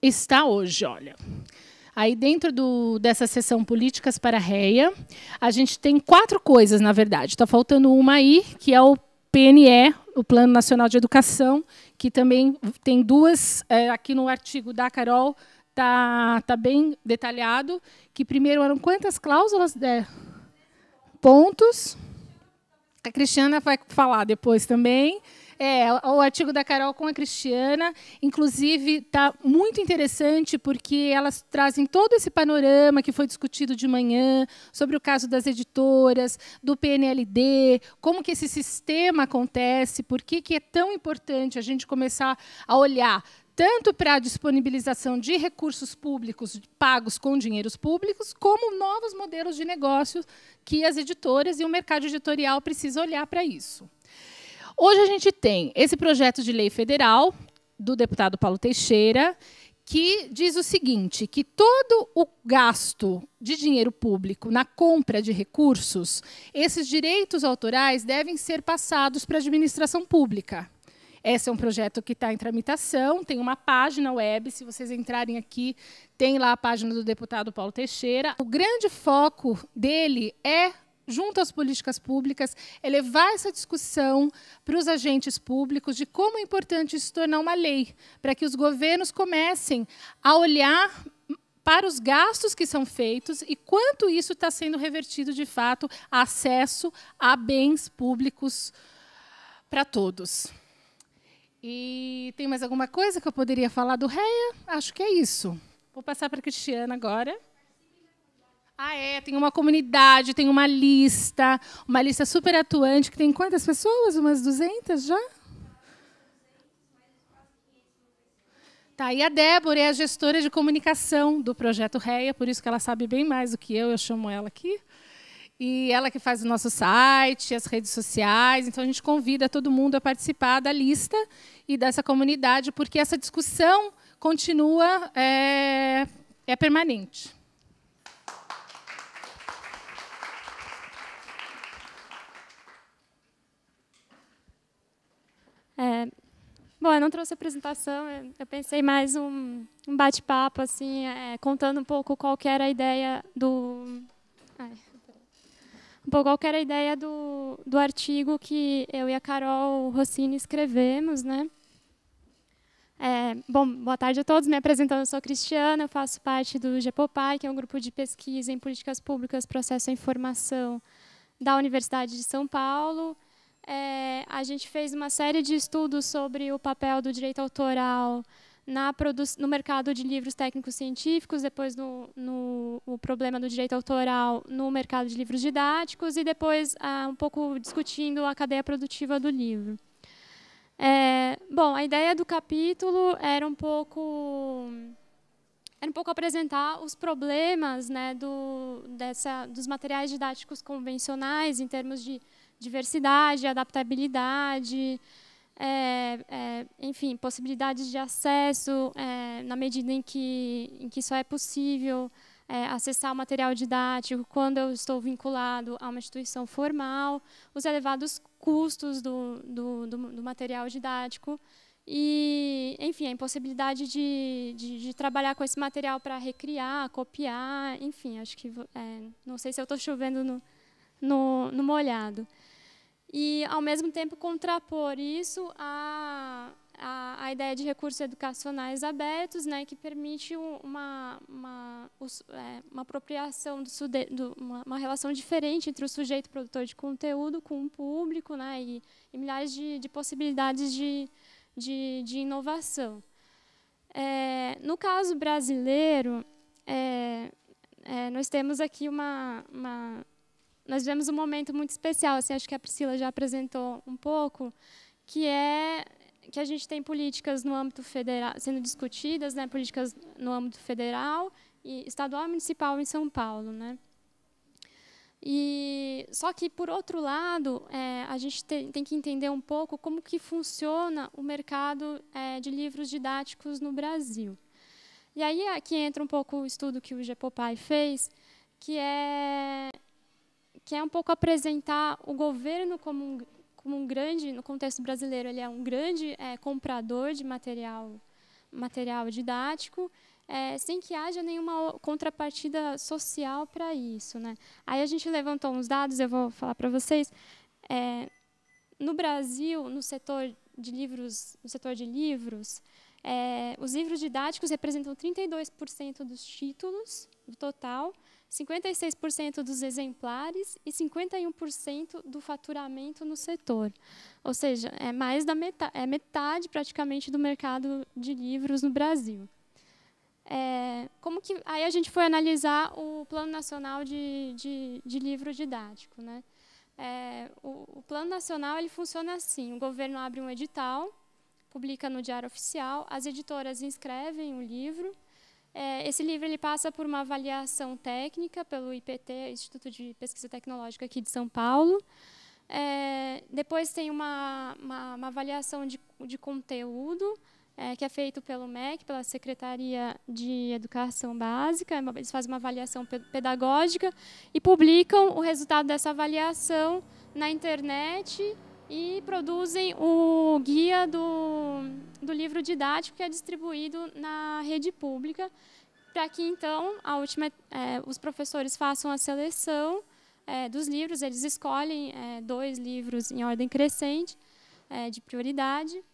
está hoje. Olha, aí dentro do, dessa sessão políticas para a REA, a gente tem quatro coisas, na verdade. Está faltando uma aí, que é o PNE, o Plano Nacional de Educação, que também tem duas, é, aqui no artigo da Carol, está tá bem detalhado, que primeiro eram quantas cláusulas? É, pontos. A Cristiana vai falar depois também. É, o artigo da Carol com a Cristiana, inclusive, está muito interessante porque elas trazem todo esse panorama que foi discutido de manhã sobre o caso das editoras, do PNLD, como que esse sistema acontece, por que, que é tão importante a gente começar a olhar tanto para a disponibilização de recursos públicos pagos com dinheiros públicos, como novos modelos de negócio que as editoras e o mercado editorial precisam olhar para isso. Hoje a gente tem esse projeto de lei federal do deputado Paulo Teixeira, que diz o seguinte, que todo o gasto de dinheiro público na compra de recursos, esses direitos autorais devem ser passados para a administração pública. Esse é um projeto que está em tramitação, tem uma página web, se vocês entrarem aqui, tem lá a página do deputado Paulo Teixeira. O grande foco dele é junto às políticas públicas, elevar essa discussão para os agentes públicos de como é importante isso tornar uma lei, para que os governos comecem a olhar para os gastos que são feitos e quanto isso está sendo revertido de fato a acesso a bens públicos para todos. E tem mais alguma coisa que eu poderia falar do REA? Acho que é isso. Vou passar para a Cristiana agora. Ah, é, tem uma comunidade, tem uma lista, uma lista super atuante que tem quantas pessoas? Umas 200 já? Tá, e a Débora é a gestora de comunicação do projeto REA, por isso que ela sabe bem mais do que eu, eu chamo ela aqui. E ela que faz o nosso site, as redes sociais. Então a gente convida todo mundo a participar da lista e dessa comunidade, porque essa discussão continua, é, é permanente. É, bom, eu não trouxe apresentação, eu pensei mais um, um bate-papo, assim, é, contando um pouco qual era a ideia do... Ai, um pouco qual era a ideia do, do artigo que eu e a Carol Rossini escrevemos, né? É, bom, boa tarde a todos. Me apresentando, eu sou Cristiana, eu faço parte do GEPOPAI, que é um grupo de pesquisa em políticas públicas, processo e informação da Universidade de São Paulo é, a gente fez uma série de estudos sobre o papel do direito autoral na no mercado de livros técnicos científicos, depois no, no, o problema do direito autoral no mercado de livros didáticos e depois ah, um pouco discutindo a cadeia produtiva do livro. É, bom, a ideia do capítulo era um pouco era um pouco apresentar os problemas né, do, dessa, dos materiais didáticos convencionais em termos de diversidade, adaptabilidade, é, é, enfim, possibilidades de acesso é, na medida em que, em que é possível, é, acessar o material didático quando eu estou vinculado a uma instituição formal, os elevados custos do, do, do, do material didático e, enfim, a impossibilidade de, de, de trabalhar com esse material para recriar, copiar, enfim, acho que é, não sei se eu estou chovendo no, no, no molhado e, ao mesmo tempo, contrapor isso à, à, à ideia de recursos educacionais abertos, né, que permite uma, uma, é, uma apropriação, do, do uma, uma, relação diferente entre o sujeito produtor de conteúdo com o público né, e, e milhares de, de possibilidades de, de, de inovação. É, no caso brasileiro, é, é, nós temos aqui uma, uma nós vivemos um momento muito especial, assim, acho que a Priscila já apresentou um pouco, que é que a gente tem políticas no âmbito federal sendo discutidas, né, políticas no âmbito federal e estadual e municipal em São Paulo, né? E só que por outro lado, é, a gente tem, tem, que entender um pouco como que funciona o mercado é, de livros didáticos no Brasil. E aí aqui é entra um pouco o estudo que o Gepopai fez, que é que é um pouco apresentar o governo como um, como um grande, no contexto brasileiro, ele é um grande é, comprador de material, material didático, é, sem que haja nenhuma contrapartida social para isso. Né? Aí a gente levantou uns dados, eu vou falar para vocês. É, no Brasil, no setor de livros, no setor de livros, é, os livros didáticos representam 32% dos títulos do total, 56% dos exemplares e 51% do faturamento no setor. Ou seja, é mais da metade, é metade praticamente do mercado de livros no Brasil. É, como que aí a gente foi analisar o Plano Nacional de, de, de Livro Didático, né? É, o, o Plano Nacional ele funciona assim: o governo abre um edital, publica no Diário Oficial, as editoras inscrevem o livro é, esse livro ele passa por uma avaliação técnica pelo IPT, Instituto de Pesquisa Tecnológica aqui de São Paulo. É, depois tem uma, uma, uma avaliação de, de conteúdo, é, que é feito pelo MEC, pela Secretaria de Educação Básica. É eles fazem uma avaliação pedagógica e publicam o resultado dessa avaliação na internet e produzem o guia do, do livro didático que é distribuído na rede pública, para que então a última, é, os professores façam a seleção é, dos livros, eles escolhem é, dois livros em ordem crescente, é, de prioridade,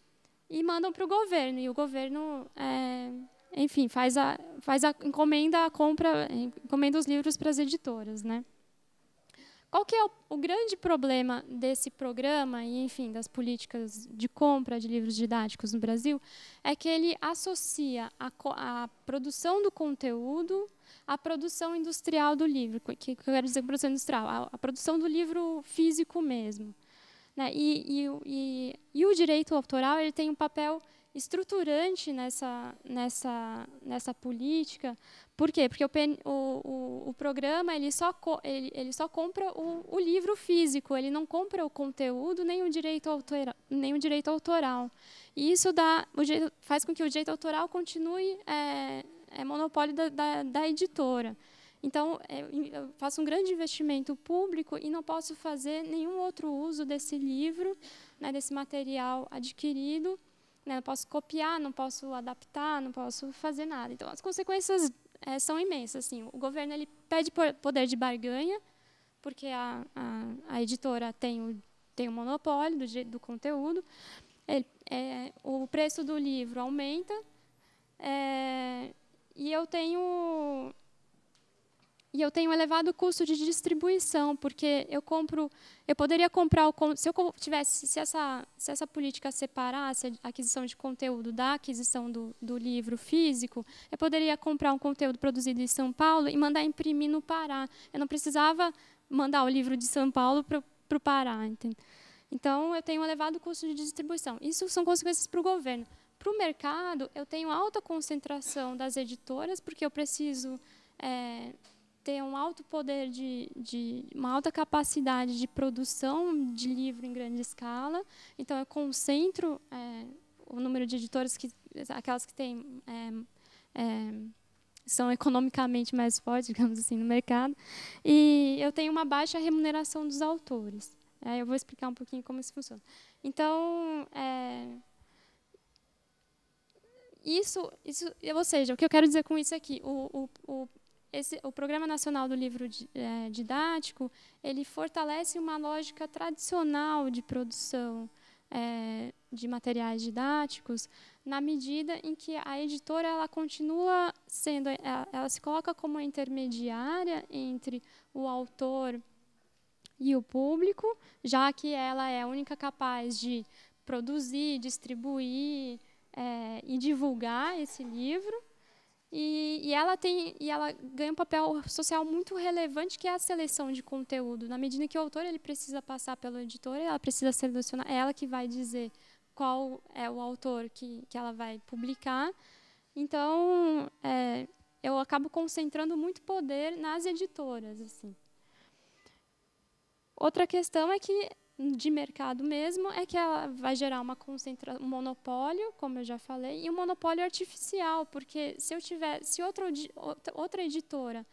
e mandam para o governo, e o governo é, enfim, faz a, faz a encomenda a compra, encomenda os livros para as editoras, né? Qual que é o, o, grande problema desse programa e, enfim, das políticas de compra de livros didáticos no Brasil? É que ele associa a, a produção do conteúdo à produção industrial do livro. O que, que eu quero dizer com produção industrial? A, a, produção do livro físico mesmo. Né? E, e, e, e o direito autoral ele tem um papel estruturante nessa, nessa, nessa política, por quê? Porque o, o, o programa ele só, ele, ele só compra o, o, livro físico, ele não compra o conteúdo nem o direito, autora, nem o direito autoral. E isso dá, jeito, faz com que o direito autoral continue é, é monopólio da, da, da editora. Então, é, eu faço um grande investimento público e não posso fazer nenhum outro uso desse livro, né, desse material adquirido. Né, não posso copiar, não posso adaptar, não posso fazer nada. Então, as consequências é, são imensas. Assim. O governo ele pede poder de barganha, porque a, a, a editora tem o, tem o monopólio do, do conteúdo. Ele, é, o preço do livro aumenta. É, e eu tenho e eu tenho um elevado custo de distribuição, porque eu compro, eu poderia comprar o se eu tivesse se essa se essa política separasse a aquisição de conteúdo da aquisição do, do livro físico, eu poderia comprar um conteúdo produzido em São Paulo e mandar imprimir no Pará. Eu não precisava mandar o livro de São Paulo para o Pará, entende? Então eu tenho um elevado custo de distribuição. Isso são consequências para o governo. Para o mercado, eu tenho alta concentração das editoras, porque eu preciso é, ter um alto poder de, de, uma alta capacidade de produção de livro em grande escala. Então eu concentro é, o número de editoras que aquelas que têm é, é, são economicamente mais fortes, [laughs] digamos assim, no mercado. E eu tenho uma baixa remuneração dos autores. É, eu vou explicar um pouquinho como isso funciona. Então é, isso, isso, ou seja, o que eu quero dizer com isso aqui, é que o, o esse, o Programa Nacional do Livro é, Didático ele fortalece uma lógica tradicional de produção é, de materiais didáticos, na medida em que a editora ela continua sendo, ela, é, ela se coloca como intermediária entre o autor e o público, já que ela é a única capaz de produzir, distribuir é, e divulgar esse livro. E, e, ela tem, e ela ganha um papel social muito relevante, que é a seleção de conteúdo. Na medida que o autor ele precisa passar pelo editor, ela precisa selecionar, ela que vai dizer qual é o autor que, que ela vai publicar. Então, é, eu acabo concentrando muito poder nas editoras. assim. Outra questão é que de mercado mesmo é que ela vai gerar uma concentra um monopólio, como eu já falei, e um monopólio artificial, porque se eu tiver, se outra, outra editora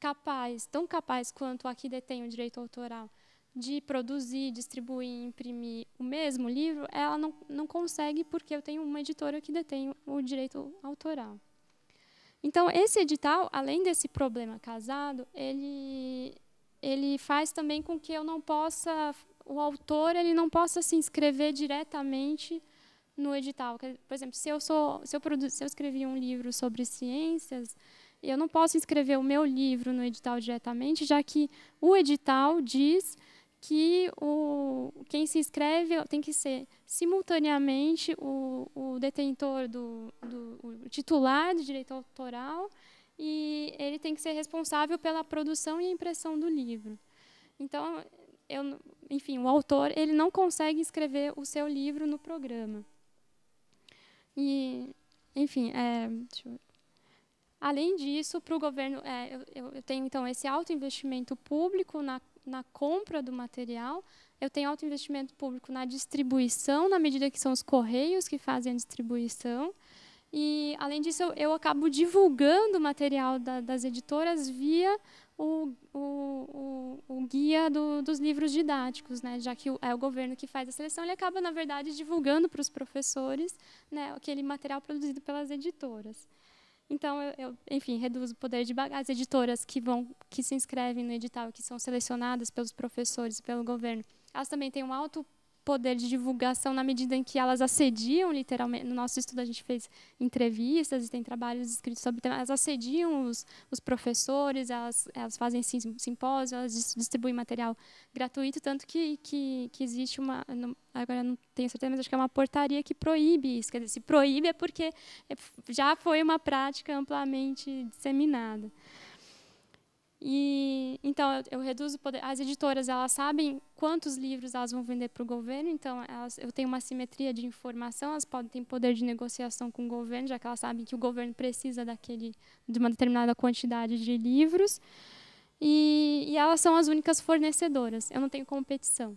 capaz, tão capaz quanto a que detém o direito autoral, de produzir, distribuir e imprimir o mesmo livro, ela não, não consegue porque eu tenho uma editora que detém o direito autoral. Então, esse edital, além desse problema casado, ele, ele faz também com que eu não possa o autor ele não possa se inscrever diretamente no edital. Por exemplo, se eu sou, se eu, produ, se eu escrevi um livro sobre ciências, eu não posso inscrever o meu livro no edital diretamente, já que o edital diz que o, quem se inscreve tem que ser simultaneamente o, o detentor do, do o titular do direito autoral e ele tem que ser responsável pela produção e impressão do livro. Então, eu, enfim, o autor, ele não consegue escrever o seu livro no programa. E, enfim, é, além disso, para o governo, é, eu, eu, tenho então esse alto investimento público na, na compra do material, eu tenho alto investimento público na distribuição, na medida que são os correios que fazem a distribuição. E, além disso, eu, eu acabo divulgando o material da, das editoras via o, o, o, o guia do, dos livros didáticos, né? já que é o governo que faz a seleção, ele acaba, na verdade, divulgando para os professores né, aquele material produzido pelas editoras. Então, eu, eu, enfim, reduzo o poder de bagagem. As editoras que vão, que se inscrevem no edital, que são selecionadas pelos professores e pelo governo, elas também têm um alto poder de divulgação na medida em que elas assediam, literalmente, no nosso estudo a gente fez entrevistas e tem trabalhos escritos sobre temas, então, elas assediam os, os professores, elas, elas fazem simpósios, elas distribuem material gratuito, tanto que, que, que existe uma, agora não tenho certeza, mas acho que é uma portaria que proíbe isso, quer dizer, se proíbe é porque é, já foi uma prática amplamente disseminada. E então eu, eu reduzo o poder. As editoras elas sabem quantos livros elas vão vender para o governo, então elas, eu tenho uma simetria de informação. Elas podem ter poder de negociação com o governo, já que elas sabem que o governo precisa daquele de uma determinada quantidade de livros. E, e elas são as únicas fornecedoras. Eu não tenho competição.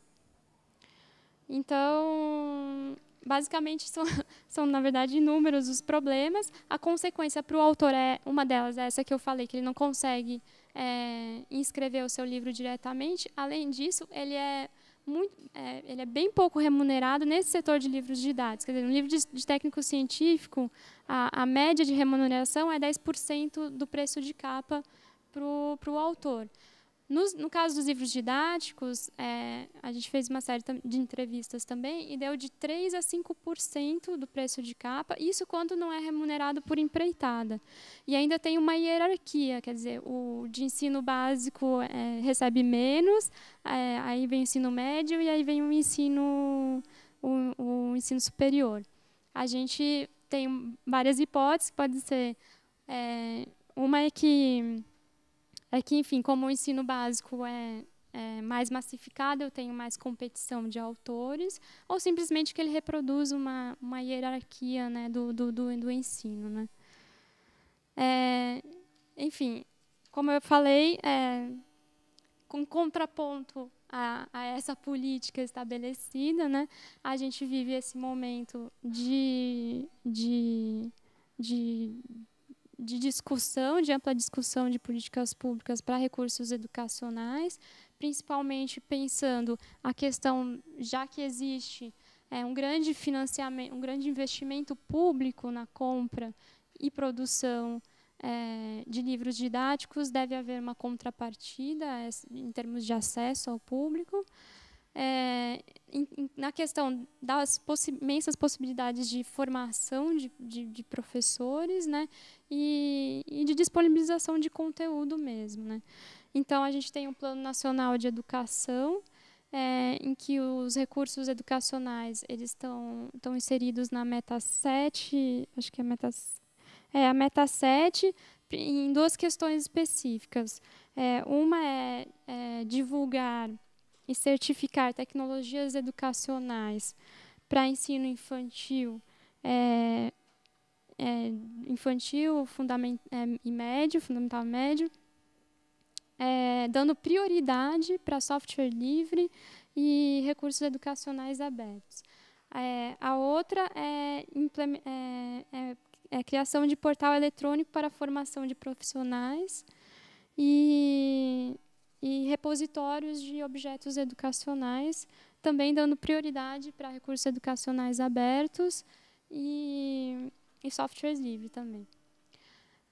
Então, basicamente são, [laughs] são na verdade inúmeros os problemas. A consequência para o autor é uma delas é essa que eu falei que ele não consegue é, inscrever o seu livro diretamente. Além disso, ele é, muito, é, ele é bem pouco remunerado nesse setor de livros didáticos. Quer dizer, no livro de, de técnico científico, a, a, média de remuneração é 10% do preço de capa para o autor. Nos, no caso dos livros didáticos, é, a gente fez uma série de entrevistas também e deu de 3 a 5% do preço de capa, isso quando não é remunerado por empreitada. E ainda tem uma hierarquia, quer dizer, o de ensino básico é, recebe menos, é, aí vem o ensino médio e aí vem o ensino, o, o ensino superior. A gente tem várias hipóteses, pode ser. É, uma é que é que, enfim, como o ensino básico é, é mais massificado, eu tenho mais competição de autores, ou simplesmente que ele reproduz uma, uma hierarquia né, do, do, do, do ensino. Né? É, enfim, como eu falei, é, com contraponto a, a, essa política estabelecida, né, a gente vive esse momento de, de, de de discussão, de ampla discussão de políticas públicas para recursos educacionais, principalmente pensando a questão, já que existe é, um grande financiamento, um grande investimento público na compra e produção é, de livros didáticos, deve haver uma contrapartida é, em termos de acesso ao público é, em, na questão das possi imensas possibilidades de formação de, de, de professores né, e, e, de disponibilização de conteúdo mesmo. Né. Então, a gente tem um Plano Nacional de Educação, é, em que os recursos educacionais eles estão, estão inseridos na meta 7, acho que é a meta, é, a meta 7, em duas questões específicas. É, uma é, é divulgar e certificar tecnologias educacionais para ensino infantil, é, é, infantil fundament, é, e médio, fundamental médio, é, dando prioridade para software livre e recursos educacionais abertos. É, a outra é, é, é criação de portal eletrônico para a formação de profissionais e e repositórios de objetos educacionais, também dando prioridade para recursos educacionais abertos e, e softwares livres também.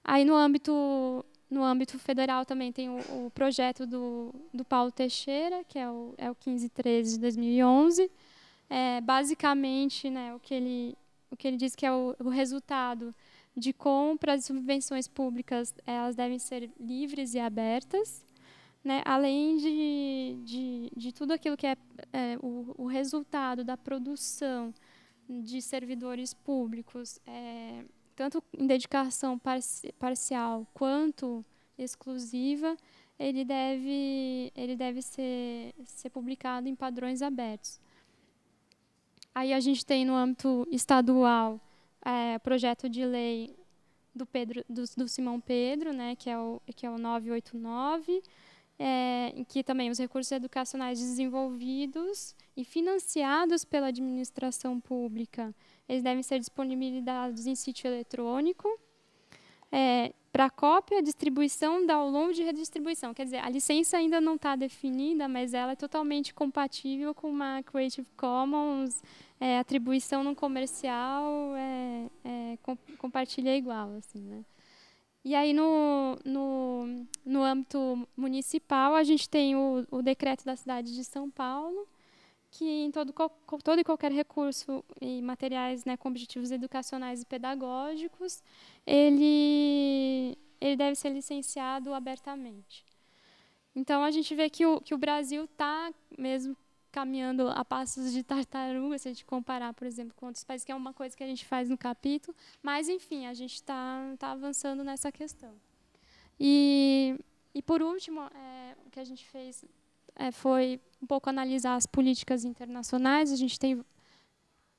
Aí no âmbito no âmbito federal também tem o, o, projeto do, do Paulo Teixeira, que é o, é o 1513 de 2011. É, basicamente, né, o, que ele, o que ele diz que é o, o resultado de compras e subvenções públicas, elas devem ser livres e abertas né, além de, de, de, tudo aquilo que é, é o, o, resultado da produção de servidores públicos, é, tanto em dedicação parcial quanto exclusiva, ele deve, ele deve ser, ser publicado em padrões abertos. Aí a gente tem no âmbito estadual é, projeto de lei do, Pedro, do, do Simão Pedro, né, que, é o, que é o 989, é, em que também os recursos educacionais desenvolvidos e financiados pela administração pública, eles devem ser disponibilizados em sítio eletrônico, é, para cópia, distribuição, download e redistribuição. Quer dizer, a licença ainda não está definida, mas ela é totalmente compatível com uma Creative Commons, é, atribuição não comercial, é, é, compartilha igual. Assim, né? E aí, no, no âmbito municipal, a gente tem o, o decreto da cidade de São Paulo, que em todo, todo e qualquer recurso e materiais né, com objetivos educacionais e pedagógicos, ele, ele deve ser licenciado abertamente. Então, a gente vê que o, que o Brasil está mesmo caminhando a passos de tartaruga, se a gente comparar, por exemplo, com outros países, que é uma coisa que a gente faz no capítulo, mas, enfim, a gente está tá avançando nessa questão. E e, por último, é, o que a gente fez é, foi um pouco analisar as políticas internacionais. A gente tem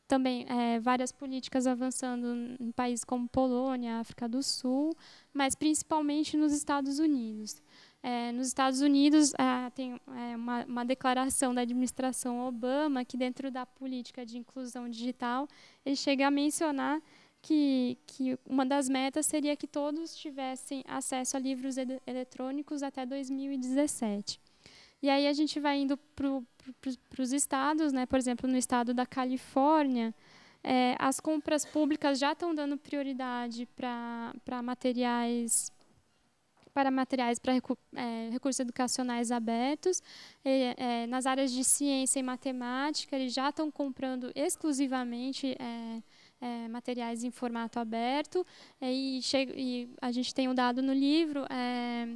também é, várias políticas avançando em países como Polônia, África do Sul, mas principalmente nos Estados Unidos. É, nos Estados Unidos é, tem é, uma, uma, declaração da administração Obama que dentro da política de inclusão digital ele chega a mencionar que, que uma das metas seria que todos tivessem acesso a livros ed- eletrônicos até 2017. E aí a gente vai indo para os estados, né? por exemplo, no estado da Califórnia, é, as compras públicas já estão dando prioridade para materiais para materiais para recu- é, recursos educacionais abertos. E, é, nas áreas de ciência e matemática, eles já estão comprando exclusivamente é, é, materiais em formato aberto. É, e, e, a gente tem um dado no livro. É,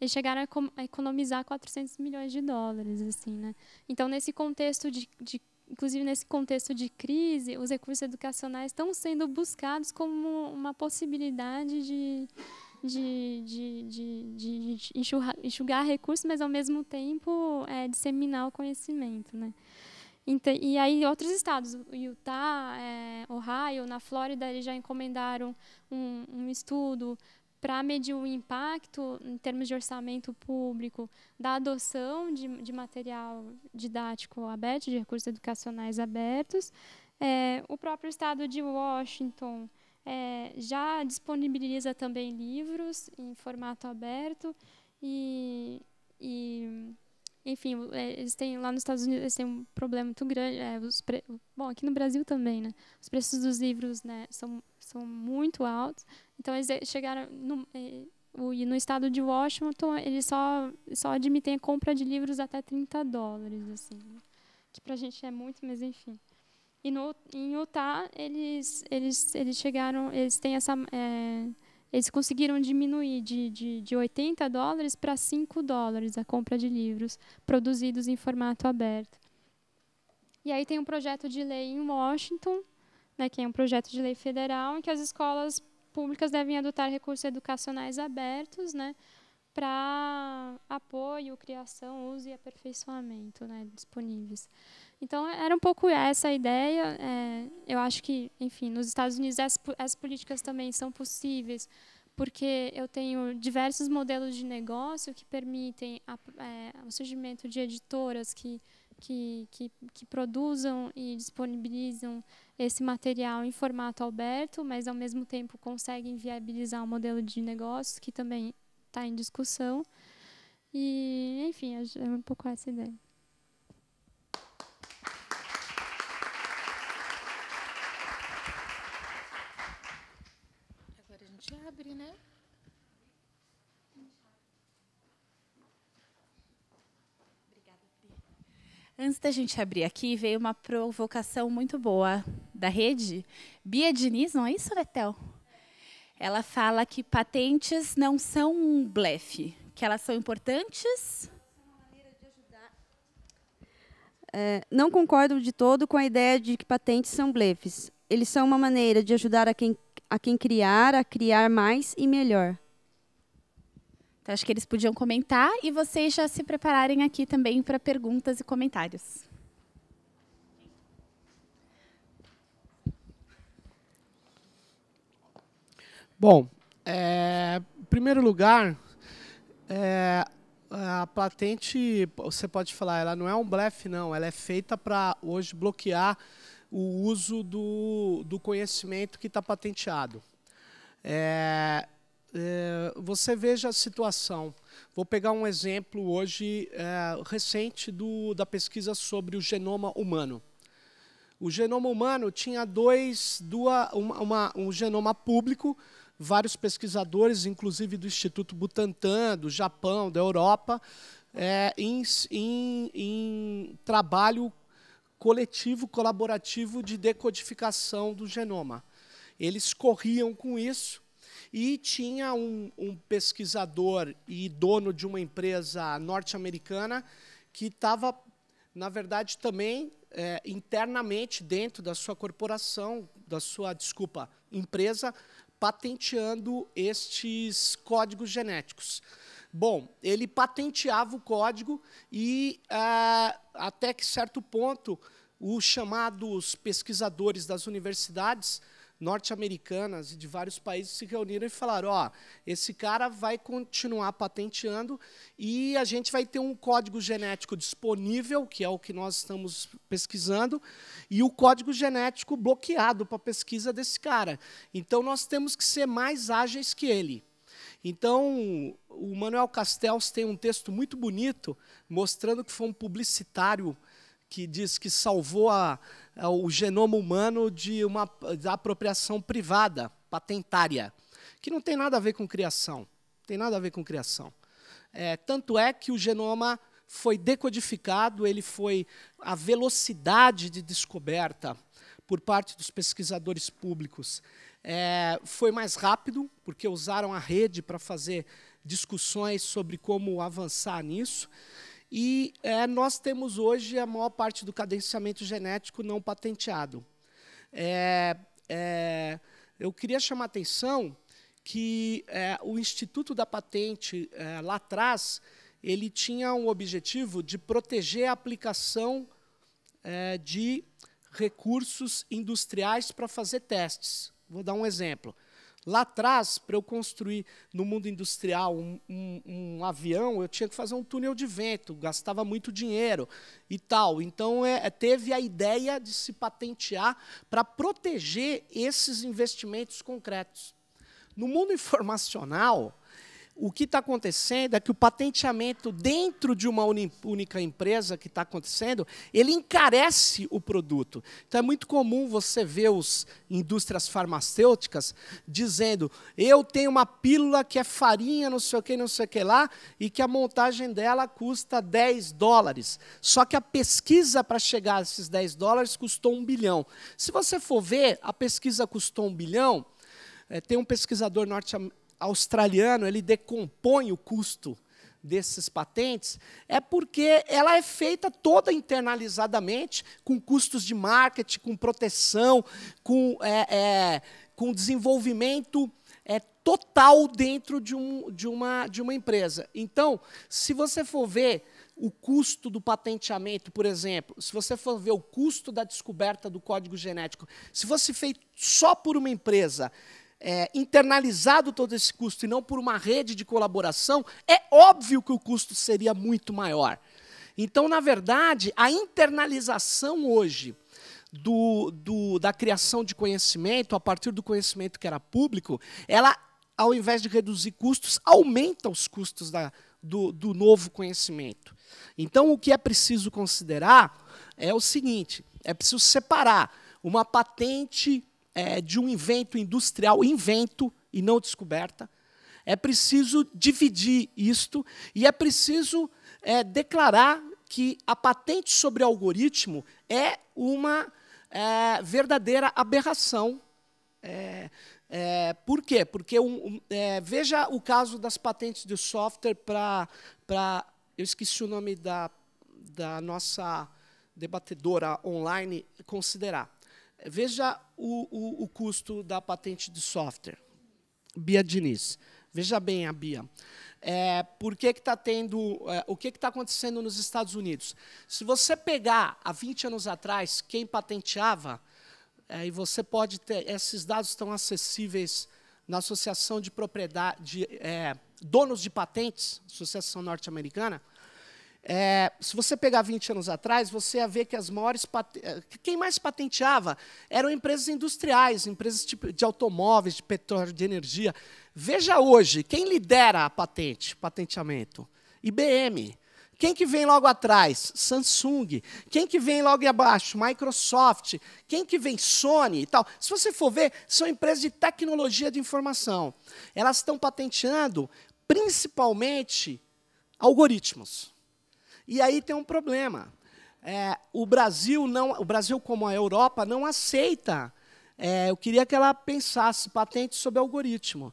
eles chegaram a, a, economizar 400 milhões de dólares, assim, né? Então, nesse contexto de, de inclusive nesse contexto de crise, os recursos educacionais estão sendo buscados como uma possibilidade de, de, de, de, de enxugar, enxugar recursos, mas ao mesmo tempo é, disseminar o conhecimento, né? Então, e aí outros estados, Utah, é, Ohio, na Flórida, eles já encomendaram um, um estudo para medir o impacto em termos de orçamento público da adoção de, de material didático aberto, de recursos educacionais abertos. É, o próprio estado de Washington é, já disponibiliza também livros em formato aberto e, e enfim, é, eles têm lá nos Estados Unidos eles têm um problema muito grande. É, pre... Bom, aqui no Brasil também, né? Os preços dos livros né, são, são muito altos. Então eles é, chegaram no, é, e, no estado de Washington eles só só admitem a compra de livros até 30 dólares, assim, né? que para a gente é muito, mas enfim. E no, em Utah eles eles eles chegaram, eles têm essa é, eles conseguiram diminuir de, de, de 80 dólares para 5 dólares a compra de livros produzidos em formato aberto. E aí tem um projeto de lei em Washington, né, que é um projeto de lei federal, em que as escolas públicas devem adotar recursos educacionais abertos né, para apoio, criação, uso e aperfeiçoamento né, disponíveis. Então, é, era um pouco essa a ideia. É, eu acho que, enfim, nos Estados Unidos as políticas também são possíveis, porque eu tenho diversos modelos de negócio que permitem a, é, o surgimento de editoras que, que, que, que, produzam e disponibilizam esse material em formato aberto, mas ao mesmo tempo conseguem viabilizar o um modelo de negócio que também está em discussão. E, enfim, é um pouco essa ideia. né? Antes da gente abrir aqui, veio uma provocação muito boa da rede. Bia Diniz, não é isso, Letel? Ela fala que patentes não são um blefe, que elas são importantes. É, não concordo de todo com a ideia de que patentes são blefes. Eles são uma maneira de ajudar a quem a quem criar, a criar mais e melhor. Então, acho que eles podiam comentar e vocês já se prepararem aqui também para perguntas e comentários. Bom, é, em primeiro lugar, é, a patente, você pode falar, ela não é um blefe, não. Ela é feita para hoje bloquear o uso do, do conhecimento que está patenteado. É, é, você veja a situação. Vou pegar um exemplo hoje é, recente do, da pesquisa sobre o genoma humano. O genoma humano tinha dois, duas, uma, uma, um genoma público, vários pesquisadores, inclusive do Instituto Butantan, do Japão, da Europa, é, em, em, em trabalho coletivo colaborativo de decodificação do genoma. Eles corriam com isso e tinha um, um pesquisador e dono de uma empresa norte-americana que estava, na verdade, também é, internamente dentro da sua corporação, da sua, desculpa, empresa, patenteando estes códigos genéticos. Bom, ele patenteava o código e, ah, até que certo ponto, os chamados pesquisadores das universidades norte-americanas e de vários países se reuniram e falaram: ó, oh, esse cara vai continuar patenteando e a gente vai ter um código genético disponível, que é o que nós estamos pesquisando, e o código genético bloqueado para a pesquisa desse cara. Então nós temos que ser mais ágeis que ele. Então, o Manuel Castells tem um texto muito bonito mostrando que foi um publicitário que diz que salvou a, a, o genoma humano de uma apropriação privada, patentária, que não tem nada a ver com criação. Tem nada a ver com criação. É, tanto é que o genoma foi decodificado, ele foi a velocidade de descoberta por parte dos pesquisadores públicos é, foi mais rápido, porque usaram a rede para fazer discussões sobre como avançar nisso. E é, nós temos hoje a maior parte do cadenciamento genético não patenteado. É, é, eu queria chamar a atenção que é, o Instituto da Patente, é, lá atrás, ele tinha um objetivo de proteger a aplicação é, de recursos industriais para fazer testes. Vou dar um exemplo. Lá atrás, para eu construir no mundo industrial um, um, um, avião, eu tinha que fazer um túnel de vento, gastava muito dinheiro e tal. Então, é, é teve a ideia de se patentear para proteger esses investimentos concretos. No mundo [laughs] informacional, o que está acontecendo é que o patenteamento dentro de uma única empresa que está acontecendo, ele encarece o produto. Então é muito comum você ver as indústrias farmacêuticas dizendo: eu tenho uma pílula que é farinha, não sei o que, não sei o que lá, e que a montagem dela custa 10 dólares. Só que a pesquisa para chegar a esses 10 dólares custou um bilhão. Se você for ver, a pesquisa custou um bilhão. É, tem um pesquisador norte-americano australiano ele decompõe o custo desses patentes é porque ela é feita toda internalizadamente, com custos de marketing, com proteção, com, é, é, com desenvolvimento é, total dentro de, um, de, uma, de uma empresa. Então, se você for ver o custo do patenteamento, por exemplo, se você for ver o custo da descoberta do código genético, se fosse feito só por uma empresa, é, internalizado todo esse custo e não por uma rede de colaboração, é óbvio que o custo seria muito maior. Então, na verdade, a internalização hoje do, do, da criação de conhecimento, a partir do conhecimento que era público, ela, ao invés de reduzir custos, aumenta os custos da, do, do novo conhecimento. Então, o que é preciso considerar é o seguinte: é preciso separar uma patente é, de um invento industrial, invento e não descoberta. É preciso dividir isto e é preciso é, declarar que a patente sobre algoritmo é uma é, verdadeira aberração. É, é, por quê? Porque um, um, é, veja o caso das patentes de software para. Eu esqueci o nome da, da nossa debatedora online considerar. Veja o, o, o custo da patente de software. Bia Diniz. Veja bem, a Bia. É, por que está tendo. É, o que está acontecendo nos Estados Unidos? Se você pegar há 20 anos atrás, quem patenteava, é, e você pode ter. Esses dados estão acessíveis na Associação de Propriedade. De, é, donos de patentes, Associação Norte-Americana, é, se você pegar 20 anos atrás, você ia ver que as maiores eh, quem mais patenteava eram empresas industriais, empresas tipo de automóveis, de petróleo, de energia. Veja hoje, quem lidera a patente, patenteamento? IBM. Quem que vem logo atrás? Samsung. Quem que vem logo abaixo? Microsoft. Quem que vem? Sony e tal. Se você for ver, são empresas de tecnologia de informação. Elas estão patenteando principalmente algoritmos. E aí tem um problema. É, o Brasil não, o Brasil como a Europa não aceita. É, eu queria que ela pensasse patente sobre algoritmo.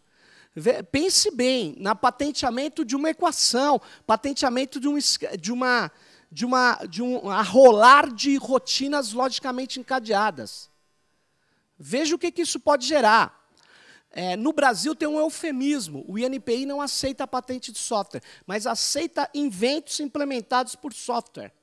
Vê, pense bem na patenteamento de uma equação, patenteamento de, um, de uma de uma de um arrolar de rotinas logicamente encadeadas. Veja o que, que isso pode gerar. É, no Brasil tem um eufemismo. O INPI não aceita a patente de software, mas aceita inventos implementados por software.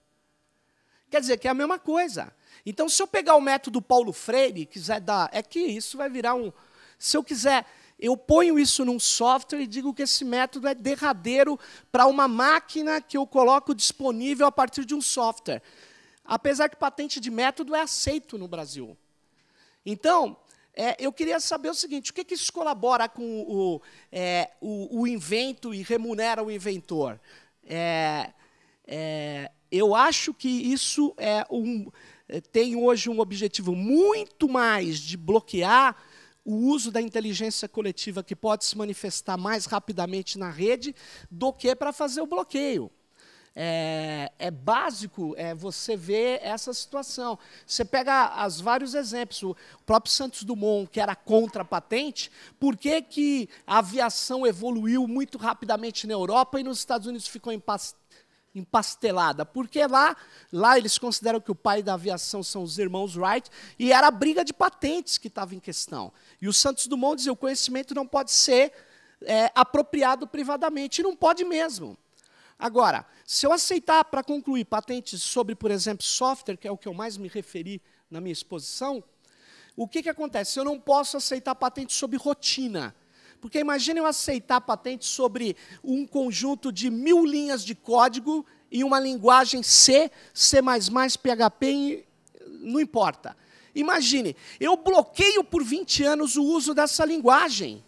Quer dizer que é a mesma coisa. Então, se eu pegar o método Paulo Freire quiser dar. É que isso vai virar um. Se eu quiser. Eu ponho isso num software e digo que esse método é derradeiro para uma máquina que eu coloco disponível a partir de um software. Apesar que patente de método é aceito no Brasil. Então, é, eu queria saber o seguinte: o que, que isso colabora com o, é, o, o, invento e remunera o inventor? É, é eu acho que isso é um, é, tem hoje um objetivo muito mais de bloquear o uso da inteligência coletiva que pode se manifestar mais rapidamente na rede do que para fazer o bloqueio é, é básico é, você ver essa situação. Você pega as vários exemplos. O próprio Santos Dumont, que era contra a patente, por que, que a aviação evoluiu muito rapidamente na Europa e nos Estados Unidos ficou empastada? empastelada, porque lá, lá eles consideram que o pai da aviação são os irmãos Wright, e era a briga de patentes que estava em questão. E o Santos Dumont dizia, o conhecimento não pode ser é, apropriado privadamente, e não pode mesmo. Agora, se eu aceitar para concluir patentes sobre, por exemplo, software, que é o que eu mais me referi na minha exposição, o que, que acontece? Eu não posso aceitar patentes sobre rotina. Porque imagine eu aceitar patentes sobre um conjunto de mil linhas de código em uma linguagem C, C, PHP, não importa. Imagine, eu bloqueio por 20 anos o uso dessa linguagem.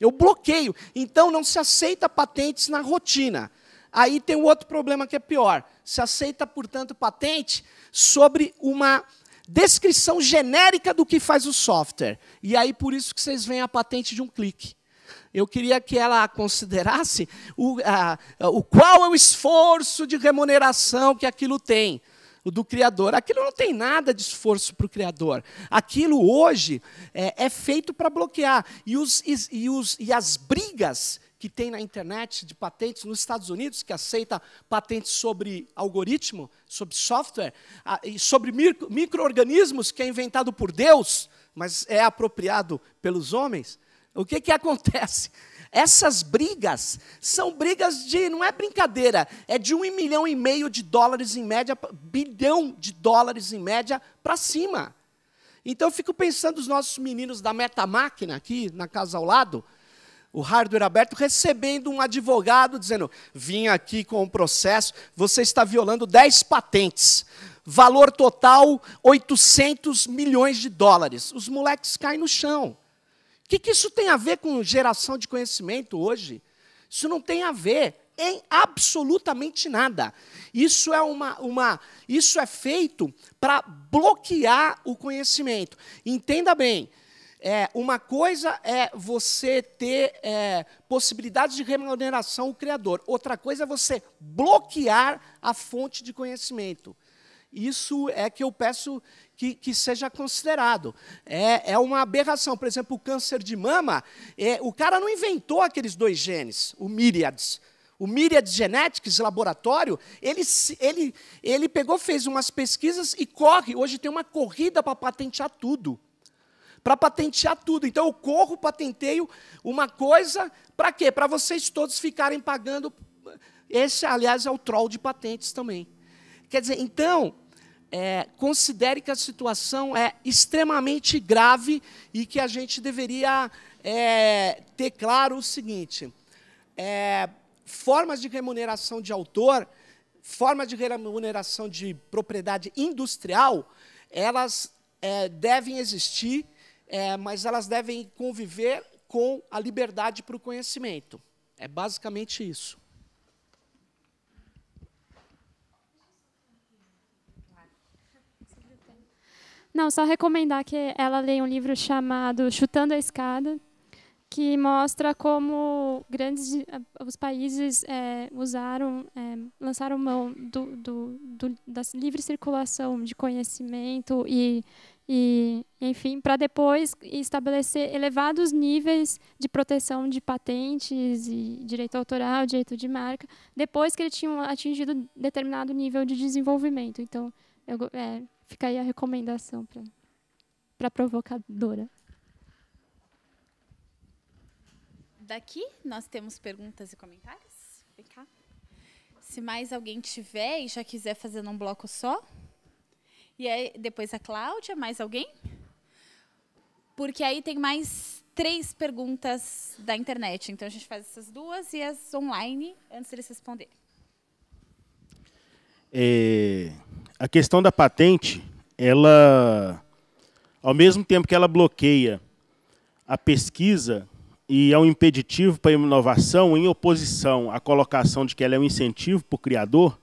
Eu bloqueio. Então não se aceita patentes na rotina. Aí tem um outro problema que é pior. Se aceita, portanto, patente sobre uma descrição genérica do que faz o software. E aí por isso que vocês veem a patente de um clique. Eu queria que ela considerasse o, a, o qual é o esforço de remuneração que aquilo tem do Criador. Aquilo não tem nada de esforço para o Criador. Aquilo hoje é, é feito para bloquear. E, os, e, os, e as brigas que tem na internet de patentes nos Estados Unidos, que aceita patentes sobre algoritmo, sobre software, sobre micro-organismos que é inventado por Deus, mas é apropriado pelos homens. O que, que acontece? Essas brigas são brigas de, não é brincadeira, é de um milhão e meio de dólares em média, bilhão de dólares em média para cima. Então eu fico pensando os nossos meninos da Meta Máquina aqui na casa ao lado, o hardware aberto, recebendo um advogado dizendo: vim aqui com o um processo, você está violando 10 patentes. Valor total 800 milhões de dólares. Os moleques caem no chão. O que, que isso tem a ver com geração de conhecimento hoje? Isso não tem a ver em absolutamente nada. Isso é uma, uma isso é feito para bloquear o conhecimento. Entenda bem. É, uma coisa é você ter é, possibilidades de remuneração o Criador. Outra coisa é você bloquear a fonte de conhecimento isso é que eu peço que, que seja considerado. É, é, uma aberração. Por exemplo, o câncer de mama, é, o cara não inventou aqueles dois genes, o Myriads. O Myriad Genetics Laboratório, ele, ele, ele pegou, fez umas pesquisas e corre. Hoje tem uma corrida para patentear tudo. Para patentear tudo. Então eu corro, patenteio uma coisa, para quê? Para vocês todos ficarem pagando. Esse, aliás, é o troll de patentes também. Quer dizer, então, é, considere que a situação é extremamente grave e que a gente deveria é, ter claro o seguinte: é, formas de remuneração de autor, formas de remuneração de propriedade industrial, elas é, devem existir, é, mas elas devem conviver com a liberdade para o conhecimento. É basicamente isso. Não, só recomendar que ela leia um livro chamado Chutando a Escada, que mostra como grandes eh, os países é, usaram é, lançaram mão do, do, do, da livre circulação de conhecimento e, e enfim para depois estabelecer elevados níveis de proteção de patentes e direito autoral direito de marca depois que eles tinham atingido determinado nível de desenvolvimento então eu, é, Fica aí a recomendação para a provocadora. Daqui nós temos perguntas e comentários. Vem cá. Se mais alguém tiver e já quiser fazer num bloco só. E aí, depois a Cláudia, mais alguém? Porque aí tem mais três perguntas da internet. Então a gente faz essas duas e as online antes deles responderem. É, a questão da patente, ela, ao mesmo tempo que ela bloqueia a pesquisa e é um impeditivo para a inovação, em oposição à colocação de que ela é um incentivo para o criador,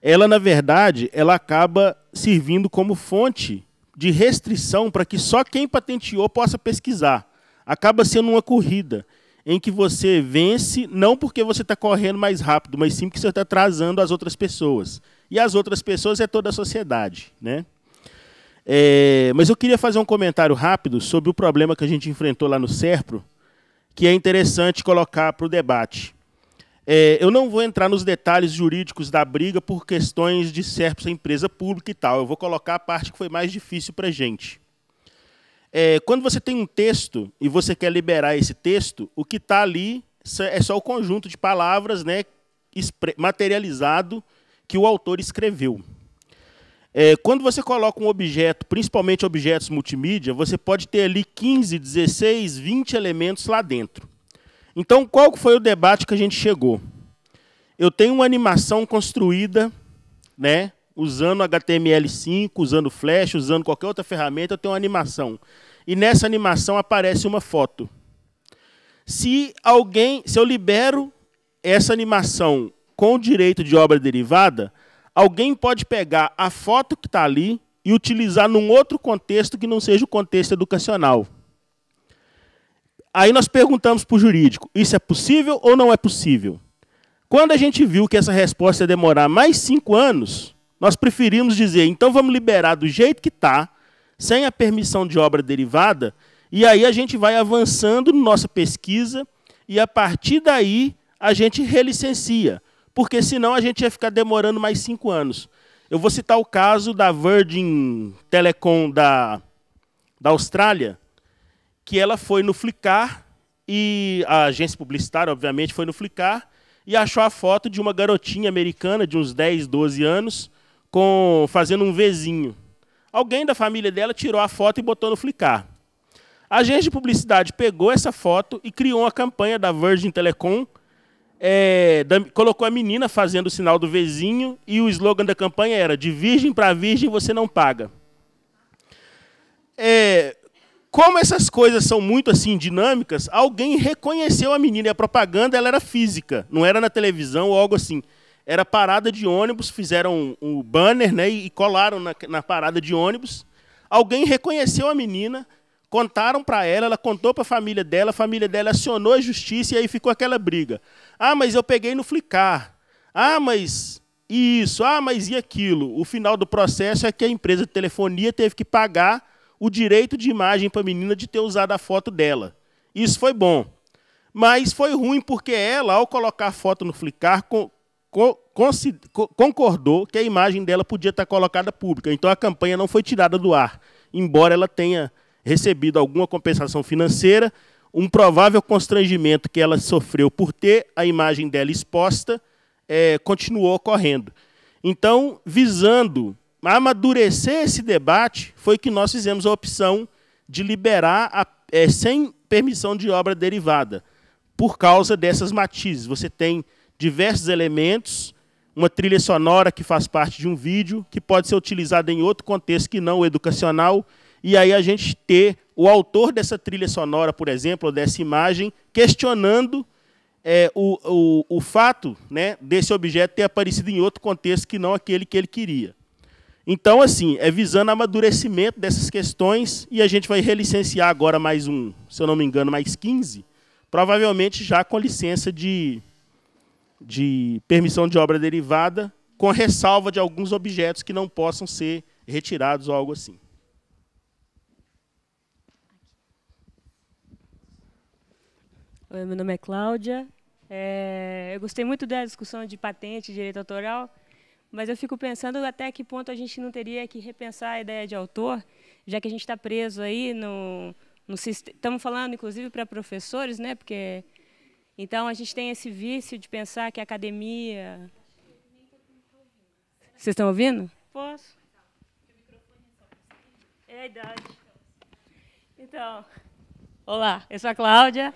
ela, na verdade, ela acaba servindo como fonte de restrição para que só quem patenteou possa pesquisar. Acaba sendo uma corrida em que você vence não porque você está correndo mais rápido, mas sim porque você está atrasando as outras pessoas e as outras pessoas é toda a sociedade, né? É, mas eu queria fazer um comentário rápido sobre o problema que a gente enfrentou lá no SERPRO, que é interessante colocar para o debate. É, eu não vou entrar nos detalhes jurídicos da briga por questões de SERPRO ser empresa pública e tal. Eu vou colocar a parte que foi mais difícil para a gente. É, quando você tem um texto e você quer liberar esse texto, o que está ali é só o conjunto de palavras né, materializado que o autor escreveu. É, quando você coloca um objeto, principalmente objetos multimídia, você pode ter ali 15, 16, 20 elementos lá dentro. Então, qual foi o debate que a gente chegou? Eu tenho uma animação construída, né, usando HTML5, usando Flash, usando qualquer outra ferramenta, eu tenho uma animação. E nessa animação aparece uma foto. Se alguém, se eu libero essa animação com o direito de obra derivada, alguém pode pegar a foto que está ali e utilizar num outro contexto que não seja o contexto educacional. Aí nós perguntamos para o jurídico: isso é possível ou não é possível? Quando a gente viu que essa resposta ia demorar mais cinco anos, nós preferimos dizer: então vamos liberar do jeito que está, sem a permissão de obra derivada, e aí a gente vai avançando na nossa pesquisa, e a partir daí a gente relicencia porque senão a gente ia ficar demorando mais cinco anos. Eu vou citar o caso da Virgin Telecom da, da Austrália, que ela foi no Flickr, e a agência publicitária, obviamente, foi no Flickr, e achou a foto de uma garotinha americana de uns 10, 12 anos, com fazendo um Vzinho. Alguém da família dela tirou a foto e botou no Flickr. A agência de publicidade pegou essa foto e criou uma campanha da Virgin Telecom é, da, colocou a menina fazendo o sinal do vizinho e o slogan da campanha era: de virgem para virgem você não paga. É, como essas coisas são muito assim dinâmicas, alguém reconheceu a menina e a propaganda ela era física, não era na televisão ou algo assim. Era parada de ônibus, fizeram o um, um banner né, e colaram na, na parada de ônibus. Alguém reconheceu a menina, Contaram para ela, ela contou para a família dela, a família dela acionou a justiça e aí ficou aquela briga. Ah, mas eu peguei no Flicar. Ah, mas isso, ah, mas e aquilo? O final do processo é que a empresa de telefonia teve que pagar o direito de imagem para a menina de ter usado a foto dela. Isso foi bom. Mas foi ruim porque ela, ao colocar a foto no Flicar, co co concordou que a imagem dela podia estar tá colocada pública. Então a campanha não foi tirada do ar, embora ela tenha recebido alguma compensação financeira, um provável constrangimento que ela sofreu por ter a imagem dela exposta é, continuou ocorrendo. Então, visando amadurecer esse debate, foi que nós fizemos a opção de liberar a, é, sem permissão de obra derivada, por causa dessas matizes. Você tem diversos elementos, uma trilha sonora que faz parte de um vídeo, que pode ser utilizada em outro contexto que não o educacional, e aí a gente ter o autor dessa trilha sonora, por exemplo, ou dessa imagem, questionando é, o, o, o fato né, desse objeto ter aparecido em outro contexto que não aquele que ele queria. Então, assim, é visando amadurecimento dessas questões, e a gente vai relicenciar agora mais um, se eu não me engano, mais 15, provavelmente já com licença de, de permissão de obra derivada, com ressalva de alguns objetos que não possam ser retirados ou algo assim. Meu nome é Cláudia. É, eu gostei muito da discussão de patente e direito autoral, mas eu fico pensando até que ponto a gente não teria que repensar a ideia de autor, já que a gente está preso aí no, no Estamos falando, inclusive, para professores, né? Porque então a gente tem esse vício de pensar que a academia. Vocês estão ouvindo? Posso. É a idade. Então, olá, eu sou a Cláudia.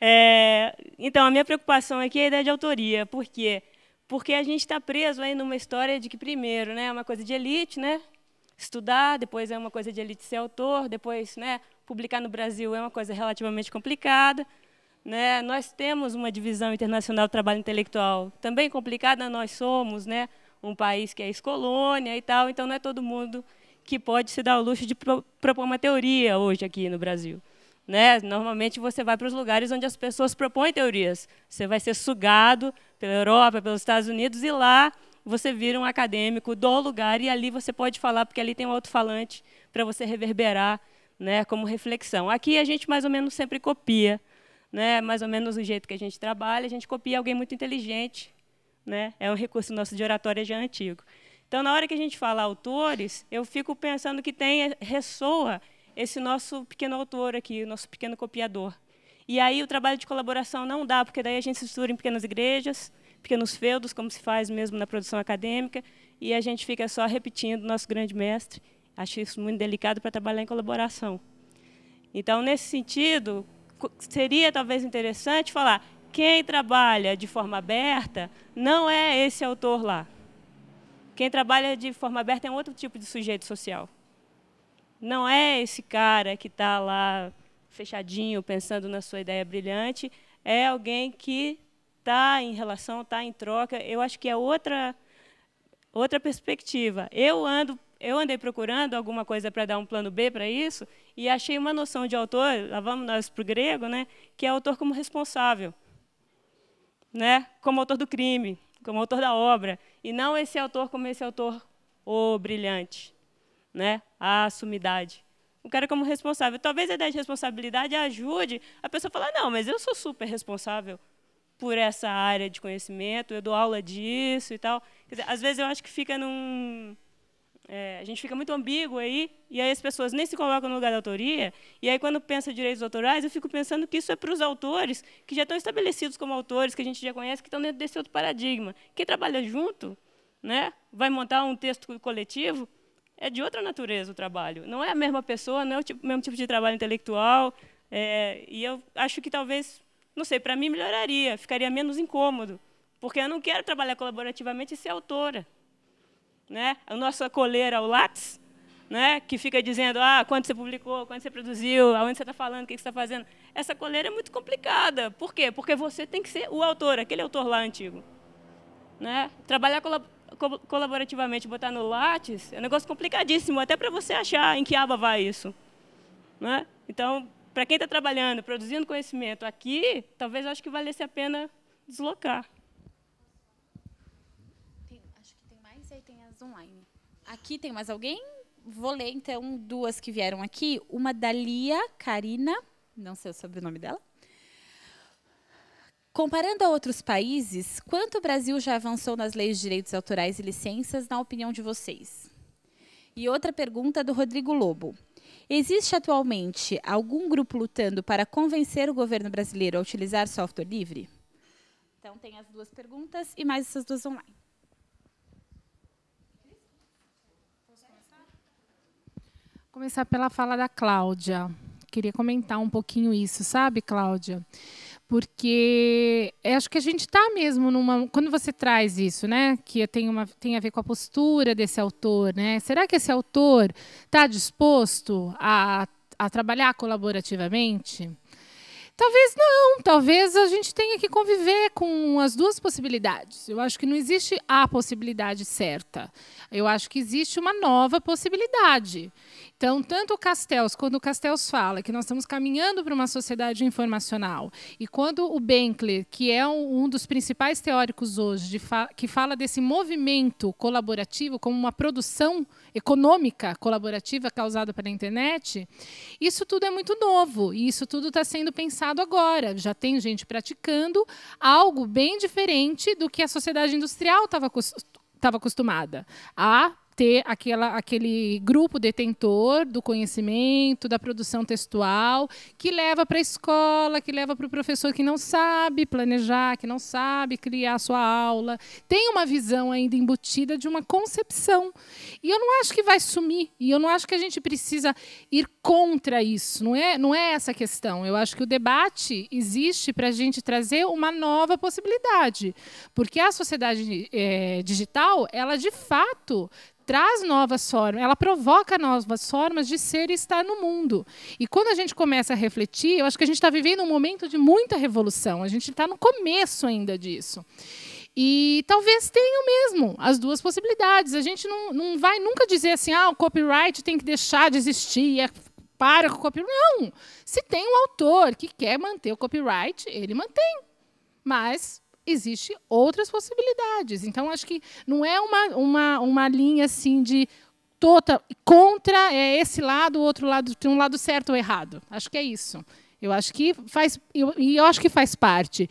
É, então, a minha preocupação aqui é a ideia de autoria. Por quê? Porque a gente está preso aí numa história de que, primeiro, né, é uma coisa de elite, né, estudar, depois é uma coisa de elite ser autor, depois né, publicar no Brasil é uma coisa relativamente complicada. Né? Nós temos uma divisão internacional do trabalho intelectual também complicada, nós somos né, um país que é ex-colônia e tal, então não é todo mundo que pode se dar o luxo de pro propor uma teoria hoje aqui no Brasil. Né? Normalmente você vai para os lugares onde as pessoas propõem teorias. Você vai ser sugado pela Europa, pelos Estados Unidos, e lá você vira um acadêmico do lugar e ali você pode falar, porque ali tem um alto-falante para você reverberar né, como reflexão. Aqui a gente mais ou menos sempre copia, né, mais ou menos o jeito que a gente trabalha, a gente copia alguém muito inteligente. Né? É um recurso nosso de oratória já antigo. Então, na hora que a gente fala autores, eu fico pensando que tem ressoa esse nosso pequeno autor aqui, o nosso pequeno copiador. E aí o trabalho de colaboração não dá, porque daí a gente se estrutura em pequenas igrejas, pequenos feudos, como se faz mesmo na produção acadêmica, e a gente fica só repetindo nosso grande mestre. Acho isso muito delicado para trabalhar em colaboração. Então, nesse sentido, seria talvez interessante falar quem trabalha de forma aberta não é esse autor lá. Quem trabalha de forma aberta é um outro tipo de sujeito social não é esse cara que está lá fechadinho, pensando na sua ideia brilhante, é alguém que está em relação, está em troca. Eu acho que é outra, outra perspectiva. Eu ando eu andei procurando alguma coisa para dar um plano B para isso e achei uma noção de autor, lá vamos nós para o grego, né, que é autor como responsável, né, como autor do crime, como autor da obra, e não esse autor como esse autor o oh, brilhante né, a sumidade. O cara como responsável. Talvez a ideia de responsabilidade ajude a pessoa a falar, não, mas eu sou super responsável por essa área de conhecimento, eu dou aula disso e tal. Dizer, às vezes eu acho que fica num... É, a gente fica muito ambíguo aí, e aí as pessoas nem se colocam no lugar da autoria, e aí quando pensa direitos autorais, eu fico pensando que isso é para os autores que já estão estabelecidos como autores, que a gente já conhece, que estão dentro desse outro paradigma. Quem trabalha junto, né, vai montar um texto coletivo, é de outra natureza o trabalho. Não é a mesma pessoa, não é o tipo, mesmo tipo de trabalho intelectual. É, e eu acho que talvez, não sei, para mim melhoraria, ficaria menos incômodo, porque eu não quero trabalhar colaborativamente e ser autora. Né? A nossa coleira, é o Lattes, né? que fica dizendo ah, quando você publicou, quando você produziu, aonde você está falando, o que você está fazendo. Essa coleira é muito complicada. Por quê? Porque você tem que ser o autor, aquele autor lá antigo. Né? Trabalhar colaborativamente colaborativamente botar no Lattes, é um negócio complicadíssimo, até para você achar em que aba vai isso. Né? Então, para quem está trabalhando, produzindo conhecimento aqui, talvez eu acho que valesse a pena deslocar. Tem, acho que tem mais, aí tem as online. Aqui tem mais alguém? Vou ler, então, duas que vieram aqui. Uma da Lia Karina, não sei sobre o sobrenome dela. Comparando a outros países, quanto o Brasil já avançou nas leis de direitos autorais e licenças, na opinião de vocês? E outra pergunta do Rodrigo Lobo. Existe atualmente algum grupo lutando para convencer o governo brasileiro a utilizar software livre? Então, tem as duas perguntas e mais essas duas online. Começar pela fala da Cláudia. Queria comentar um pouquinho isso, sabe, Cláudia? porque é, acho que a gente está mesmo numa quando você traz isso, né, que tem uma tem a ver com a postura desse autor, né? Será que esse autor está disposto a, a trabalhar colaborativamente? Talvez não, talvez a gente tenha que conviver com as duas possibilidades. Eu acho que não existe a possibilidade certa. Eu acho que existe uma nova possibilidade. Então, tanto o Castells, quando o Castells fala que nós estamos caminhando para uma sociedade informacional, e quando o Benkler, que é um dos principais teóricos hoje, fa que fala desse movimento colaborativo como uma produção econômica colaborativa causada pela internet, isso tudo é muito novo e isso tudo está sendo pensado agora. Já tem gente praticando algo bem diferente do que a sociedade industrial estava estava acostumada a ter aquela, aquele grupo detentor do conhecimento, da produção textual, que leva para a escola, que leva para o professor que não sabe planejar, que não sabe criar a sua aula. Tem uma visão ainda embutida de uma concepção. E eu não acho que vai sumir, e eu não acho que a gente precisa ir contra isso. Não é, não é essa a questão. Eu acho que o debate existe para a gente trazer uma nova possibilidade. Porque a sociedade é, digital, ela de fato traz novas formas, ela provoca novas formas de ser e estar no mundo. E quando a gente começa a refletir, eu acho que a gente está vivendo um momento de muita revolução. A gente está no começo ainda disso. E talvez tenham mesmo as duas possibilidades. A gente não, não vai nunca dizer assim, ah, o copyright tem que deixar de existir, é para com o copyright. Não! Se tem um autor que quer manter o copyright, ele mantém. Mas Existem outras possibilidades. Então, acho que não é uma, uma, uma linha assim de total contra é esse lado, o outro lado, tem um lado certo ou errado. Acho que é isso. Eu acho que faz, eu, e eu acho que faz parte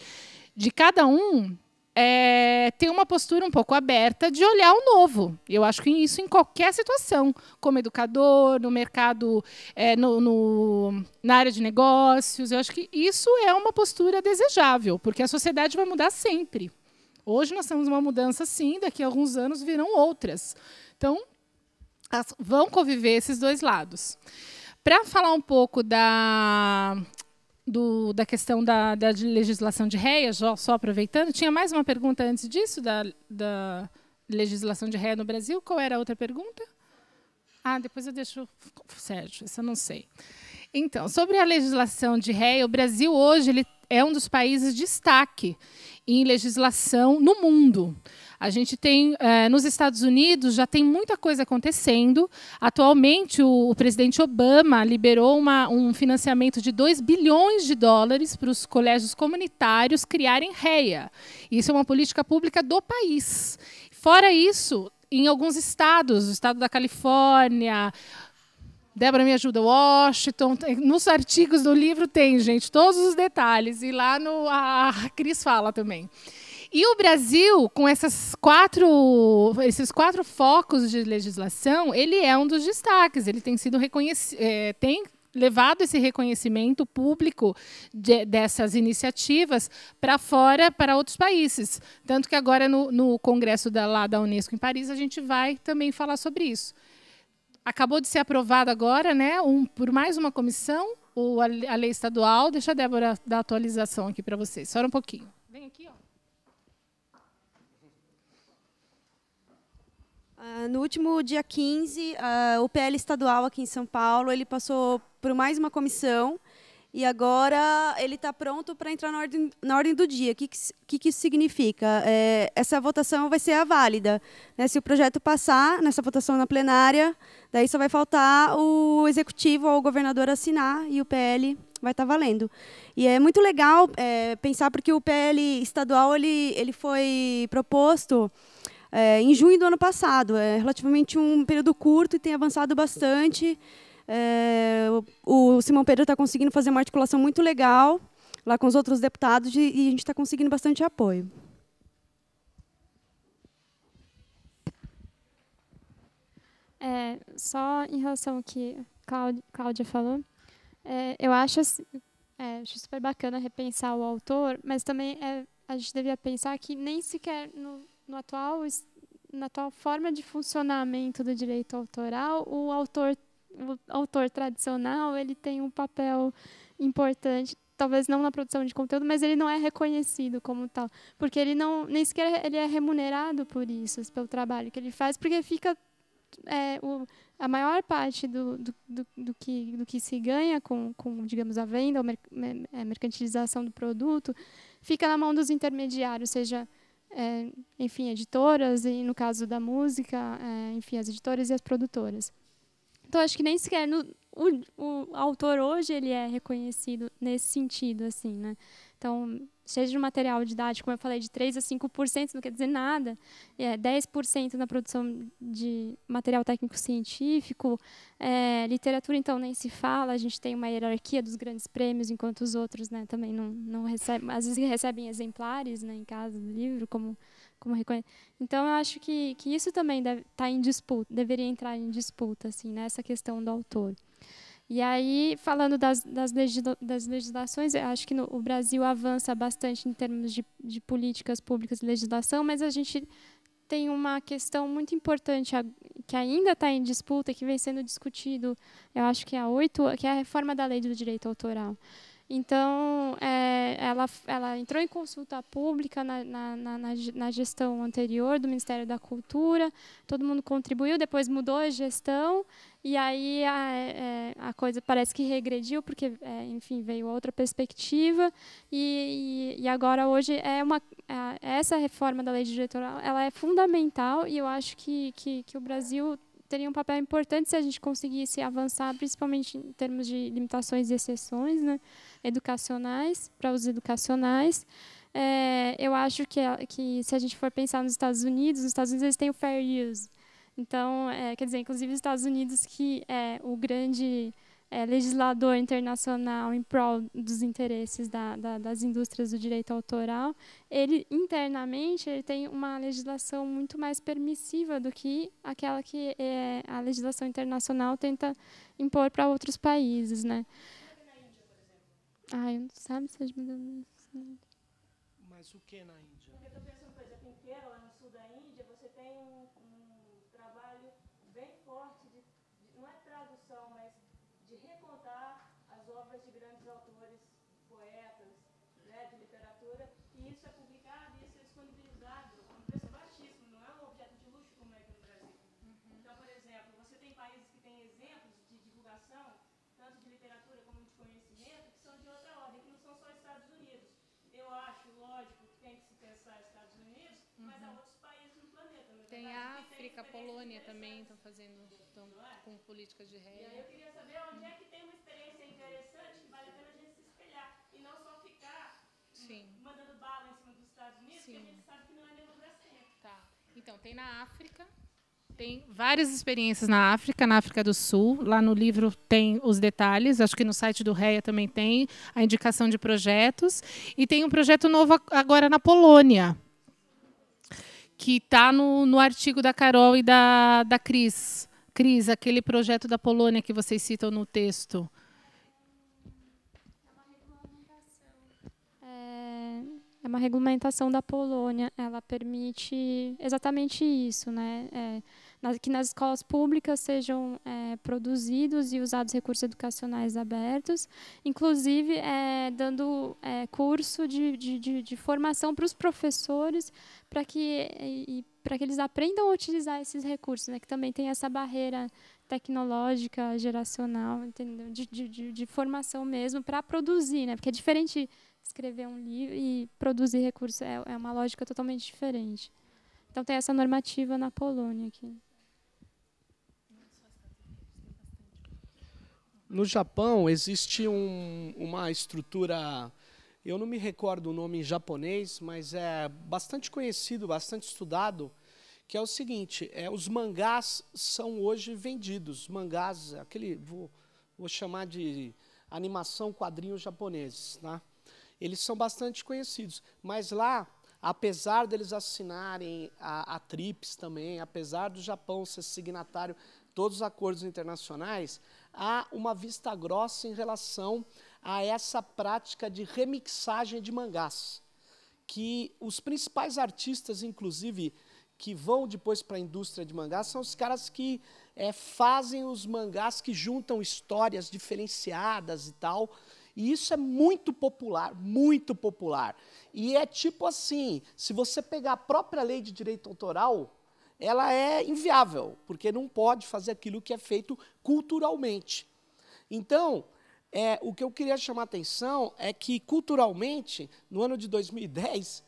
de cada um é, ter uma postura um pouco aberta de olhar o novo. Eu acho que isso em qualquer situação, como educador, no mercado, é, no, no, na área de negócios, eu acho que isso é uma postura desejável, porque a sociedade vai mudar sempre. Hoje nós temos uma mudança, sim, daqui a alguns anos virão outras. Então, as, vão conviver esses dois lados. Para falar um pouco da do, da questão da, da legislação de réias, só aproveitando, tinha mais uma pergunta antes disso, da, da legislação de réia no Brasil. Qual era a outra pergunta? Ah, depois eu deixo. Sérgio, isso eu não sei. Então, sobre a legislação de réia, o Brasil hoje ele é um dos países de destaque em legislação no mundo. A gente tem, eh, nos Estados Unidos, já tem muita coisa acontecendo. Atualmente, o, o presidente Obama liberou uma, um financiamento de 2 bilhões de dólares para os colégios comunitários criarem REA. Isso é uma política pública do país. Fora isso, em alguns estados, o estado da Califórnia, Débora me ajuda, Washington. Nos artigos do livro tem, gente, todos os detalhes. E lá no, a Cris fala também. E o Brasil, com essas quatro, esses quatro focos de legislação, ele é um dos destaques. Ele tem sido reconhecido, é, tem levado esse reconhecimento público de, dessas iniciativas para fora, para outros países. Tanto que agora no, no congresso da, lá da Unesco em Paris a gente vai também falar sobre isso. Acabou de ser aprovado agora, né, um, por mais uma comissão, o, a, a lei estadual. Deixa a Débora dar atualização aqui para vocês. Só um pouquinho. Vem aqui, ó. Ah, no último dia 15, ah, o PL estadual aqui em São Paulo, ele passou por mais uma comissão e agora ele está pronto para entrar na ordem, na ordem, do dia. O que, que, que isso significa? É, essa votação vai ser a válida. Né? Se o projeto passar nessa votação na plenária, daí só vai faltar o executivo ou o governador assinar e o PL vai estar tá valendo. E é muito legal é, pensar porque o PL estadual ele, ele foi proposto é, em junho do ano passado. É relativamente um período curto e tem avançado bastante. É, o, o Simão Pedro está conseguindo fazer uma articulação muito legal lá com os outros deputados de, e a gente está conseguindo bastante apoio. É, só em relação ao que a Cláudia falou, é, eu acho, é, acho, super bacana repensar o autor, mas também é, a gente devia pensar que nem sequer no, no atual, na atual forma de funcionamento do direito autoral, o autor, o autor tradicional ele tem um papel importante, talvez não na produção de conteúdo, mas ele não é reconhecido como tal, porque ele não nem sequer ele é remunerado por isso, pelo trabalho que ele faz, porque fica é, o, a maior parte do, do, do, do, que, do que se ganha com, com digamos, a venda ou mer é, mercantilização do produto fica na mão dos intermediários, seja é, enfim, editoras, e no caso da música, é, enfim, as editoras e as produtoras. Então, acho que nem sequer no, o, o autor hoje ele é reconhecido nesse sentido, assim, né? Então, cheio de material didático, como eu falei, de 3 a 5%, não quer dizer nada. É, 10% na produção de material técnico-científico, é, literatura, então, nem se fala. A gente tem uma hierarquia dos grandes prêmios, enquanto os outros né, também não, não recebem, às vezes recebem exemplares né, em casa do livro, como, como reconhe... Então, eu acho que, que isso também deve, tá em disputa, deveria entrar em disputa, assim, nessa né, questão do autor. E aí, falando das, das, legisla, das legislações, acho que no, o Brasil avança bastante em termos de, de políticas públicas e legislação, mas a gente tem uma questão muito importante que ainda está em disputa, que vem sendo discutido, eu acho que há oito, que é a reforma da lei do direito autoral. Então, é, ela, ela entrou em consulta pública na, na, na, na, gestão anterior do Ministério da Cultura, todo mundo contribuiu, depois mudou a gestão, e aí a, é, a coisa parece que regrediu, porque, é, enfim, veio outra perspectiva, e, e, e agora hoje é uma, é, essa reforma da lei diretoral. ela é fundamental, e eu acho que, que, que o Brasil teria um papel importante se a gente conseguisse avançar, principalmente em termos de limitações e exceções, né? educacionais, para os educacionais. É, eu acho que, que se a gente for pensar nos Estados Unidos, nos Estados Unidos eles têm o fair use. Então, é, quer dizer, inclusive os Estados Unidos, que é o grande é, legislador internacional em prol dos interesses da, da, das indústrias do direito autoral, ele internamente ele tem uma legislação muito mais permissiva do que aquela que é, a legislação internacional tenta impor para outros países, né? Ah, eu não sabe se as mudanças. Mas o que na Índia? Porque eu estou pensando, por exemplo, em Kerala, no sul da Índia, você tem um a Polônia também está fazendo, estão com políticas de ré. E aí eu queria saber onde é que tem uma experiência interessante que vale a pena a gente se espelhar e não só ficar Sim. mandando bala em cima dos Estados Unidos, Sim. porque a gente sabe que não é democracia. Tá. Então, tem na África, tem várias experiências na África, na África do Sul. Lá no livro tem os detalhes, acho que no site do REA também tem a indicação de projetos. E tem um projeto novo agora na Polônia, que está no, no artigo da Carol e da, da Cris. Cris, aquele projeto da Polônia que vocês citam no texto. é, é uma regulamentação da Polônia, ela permite exatamente isso, né? É, que nas escolas públicas sejam é, produzidos e usados recursos educacionais abertos, inclusive é, dando é, curso de, de, de, de formação para os professores, para que, e, para que eles aprendam a utilizar esses recursos, né, que também tem essa barreira tecnológica, geracional, entendeu? De, de, de formação mesmo, para produzir, né, porque é diferente escrever um livro e produzir recursos, é, é uma lógica totalmente diferente. Então tem essa normativa na Polônia aqui. No Japão existe um, uma estrutura, eu não me recordo o nome em japonês, mas é bastante conhecido, bastante estudado, que é o seguinte: é, os mangás são hoje vendidos. Mangás, aquele vou, vou chamar de animação quadrinhos japoneses, né? Eles são bastante conhecidos, mas lá, apesar deles assinarem a, a TRIPS também, apesar do Japão ser signatário de todos os acordos internacionais, há uma vista grossa em relação a essa prática de remixagem de mangás, que os principais artistas, inclusive, que vão depois para a indústria de mangás são os caras que é, fazem os mangás que juntam histórias diferenciadas e tal. E isso é muito popular, muito popular. E é tipo assim: se você pegar a própria lei de direito autoral, ela é inviável, porque não pode fazer aquilo que é feito culturalmente. Então, é, o que eu queria chamar a atenção é que, culturalmente, no ano de 2010,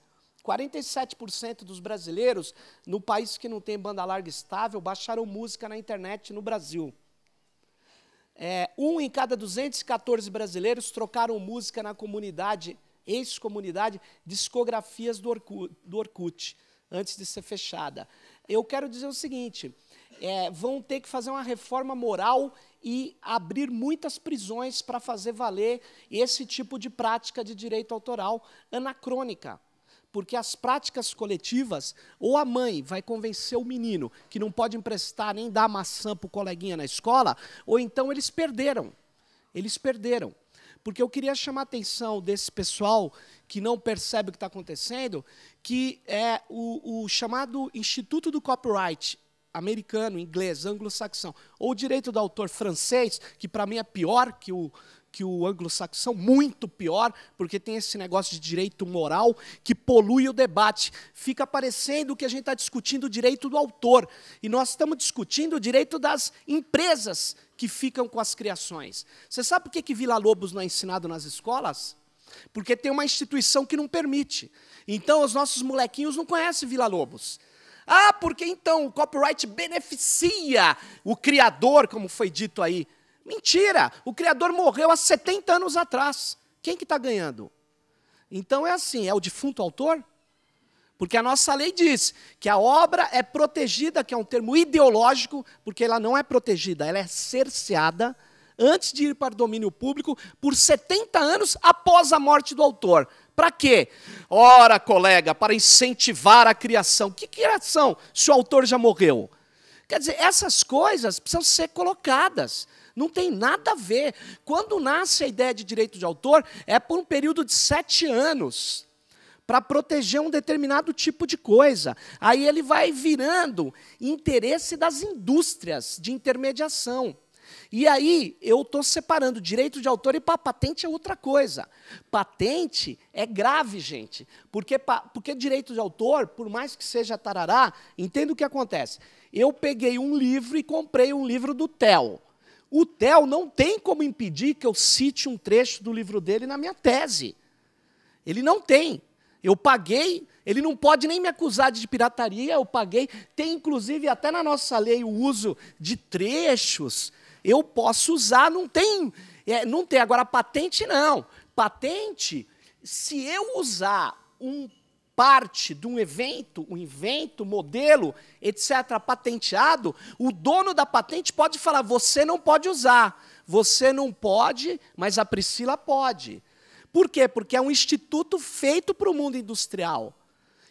47% dos brasileiros, no país que não tem banda larga estável, baixaram música na internet no Brasil. É, um em cada 214 brasileiros trocaram música na comunidade, ex-comunidade, discografias do Orkut, do Orkut, antes de ser fechada eu quero dizer o seguinte: é, vão ter que fazer uma reforma moral e abrir muitas prisões para fazer valer esse tipo de prática de direito autoral anacrônica. Porque as práticas coletivas, ou a mãe vai convencer o menino que não pode emprestar nem dar maçã para o coleguinha na escola, ou então eles perderam. Eles perderam. Porque eu queria chamar a atenção desse pessoal que não percebe o que está acontecendo, que é o, o chamado Instituto do Copyright americano, inglês, anglo-saxão, ou direito do autor francês, que para mim é pior que o, que o anglo-saxão, muito pior, porque tem esse negócio de direito moral que polui o debate. Fica parecendo que a gente está discutindo o direito do autor, e nós estamos discutindo o direito das empresas que ficam com as criações. Você sabe por que, que Vila Lobos não é ensinado nas escolas? porque tem uma instituição que não permite. Então, os nossos molequinhos não conhecem Vila Lobos. Ah, porque então o copyright beneficia o criador, como foi dito aí. Mentira! O criador morreu há 70 anos atrás. Quem que está ganhando? Então é assim, é o defunto autor? Porque a nossa lei diz que a obra é protegida, que é um termo ideológico, porque ela não é protegida, ela é cerceada antes de ir para o domínio público, por 70 anos após a morte do autor. Para quê? Ora, colega, para incentivar a criação. Que criação se o autor já morreu? Quer dizer, essas coisas precisam ser colocadas. Não tem nada a ver. Quando nasce a ideia de direito de autor, é por um período de sete anos para proteger um determinado tipo de coisa. Aí ele vai virando interesse das indústrias de intermediação. E aí eu estou separando direito de autor e pá, patente é outra coisa. Patente é grave, gente, porque, porque direito de autor, por mais que seja tarará, entenda o que acontece. Eu peguei um livro e comprei um livro do Theo. O Theo não tem como impedir que eu cite um trecho do livro dele na minha tese. Ele não tem. Eu paguei, ele não pode nem me acusar de pirataria, eu paguei. Tem, inclusive, até na nossa lei o uso de trechos eu posso usar, não tem, é, não tem. Agora, patente não. Patente, se eu usar um parte de um evento, um invento, modelo, etc., patenteado, o dono da patente pode falar: você não pode usar, você não pode, mas a Priscila pode. Por quê? Porque é um instituto feito para o mundo industrial.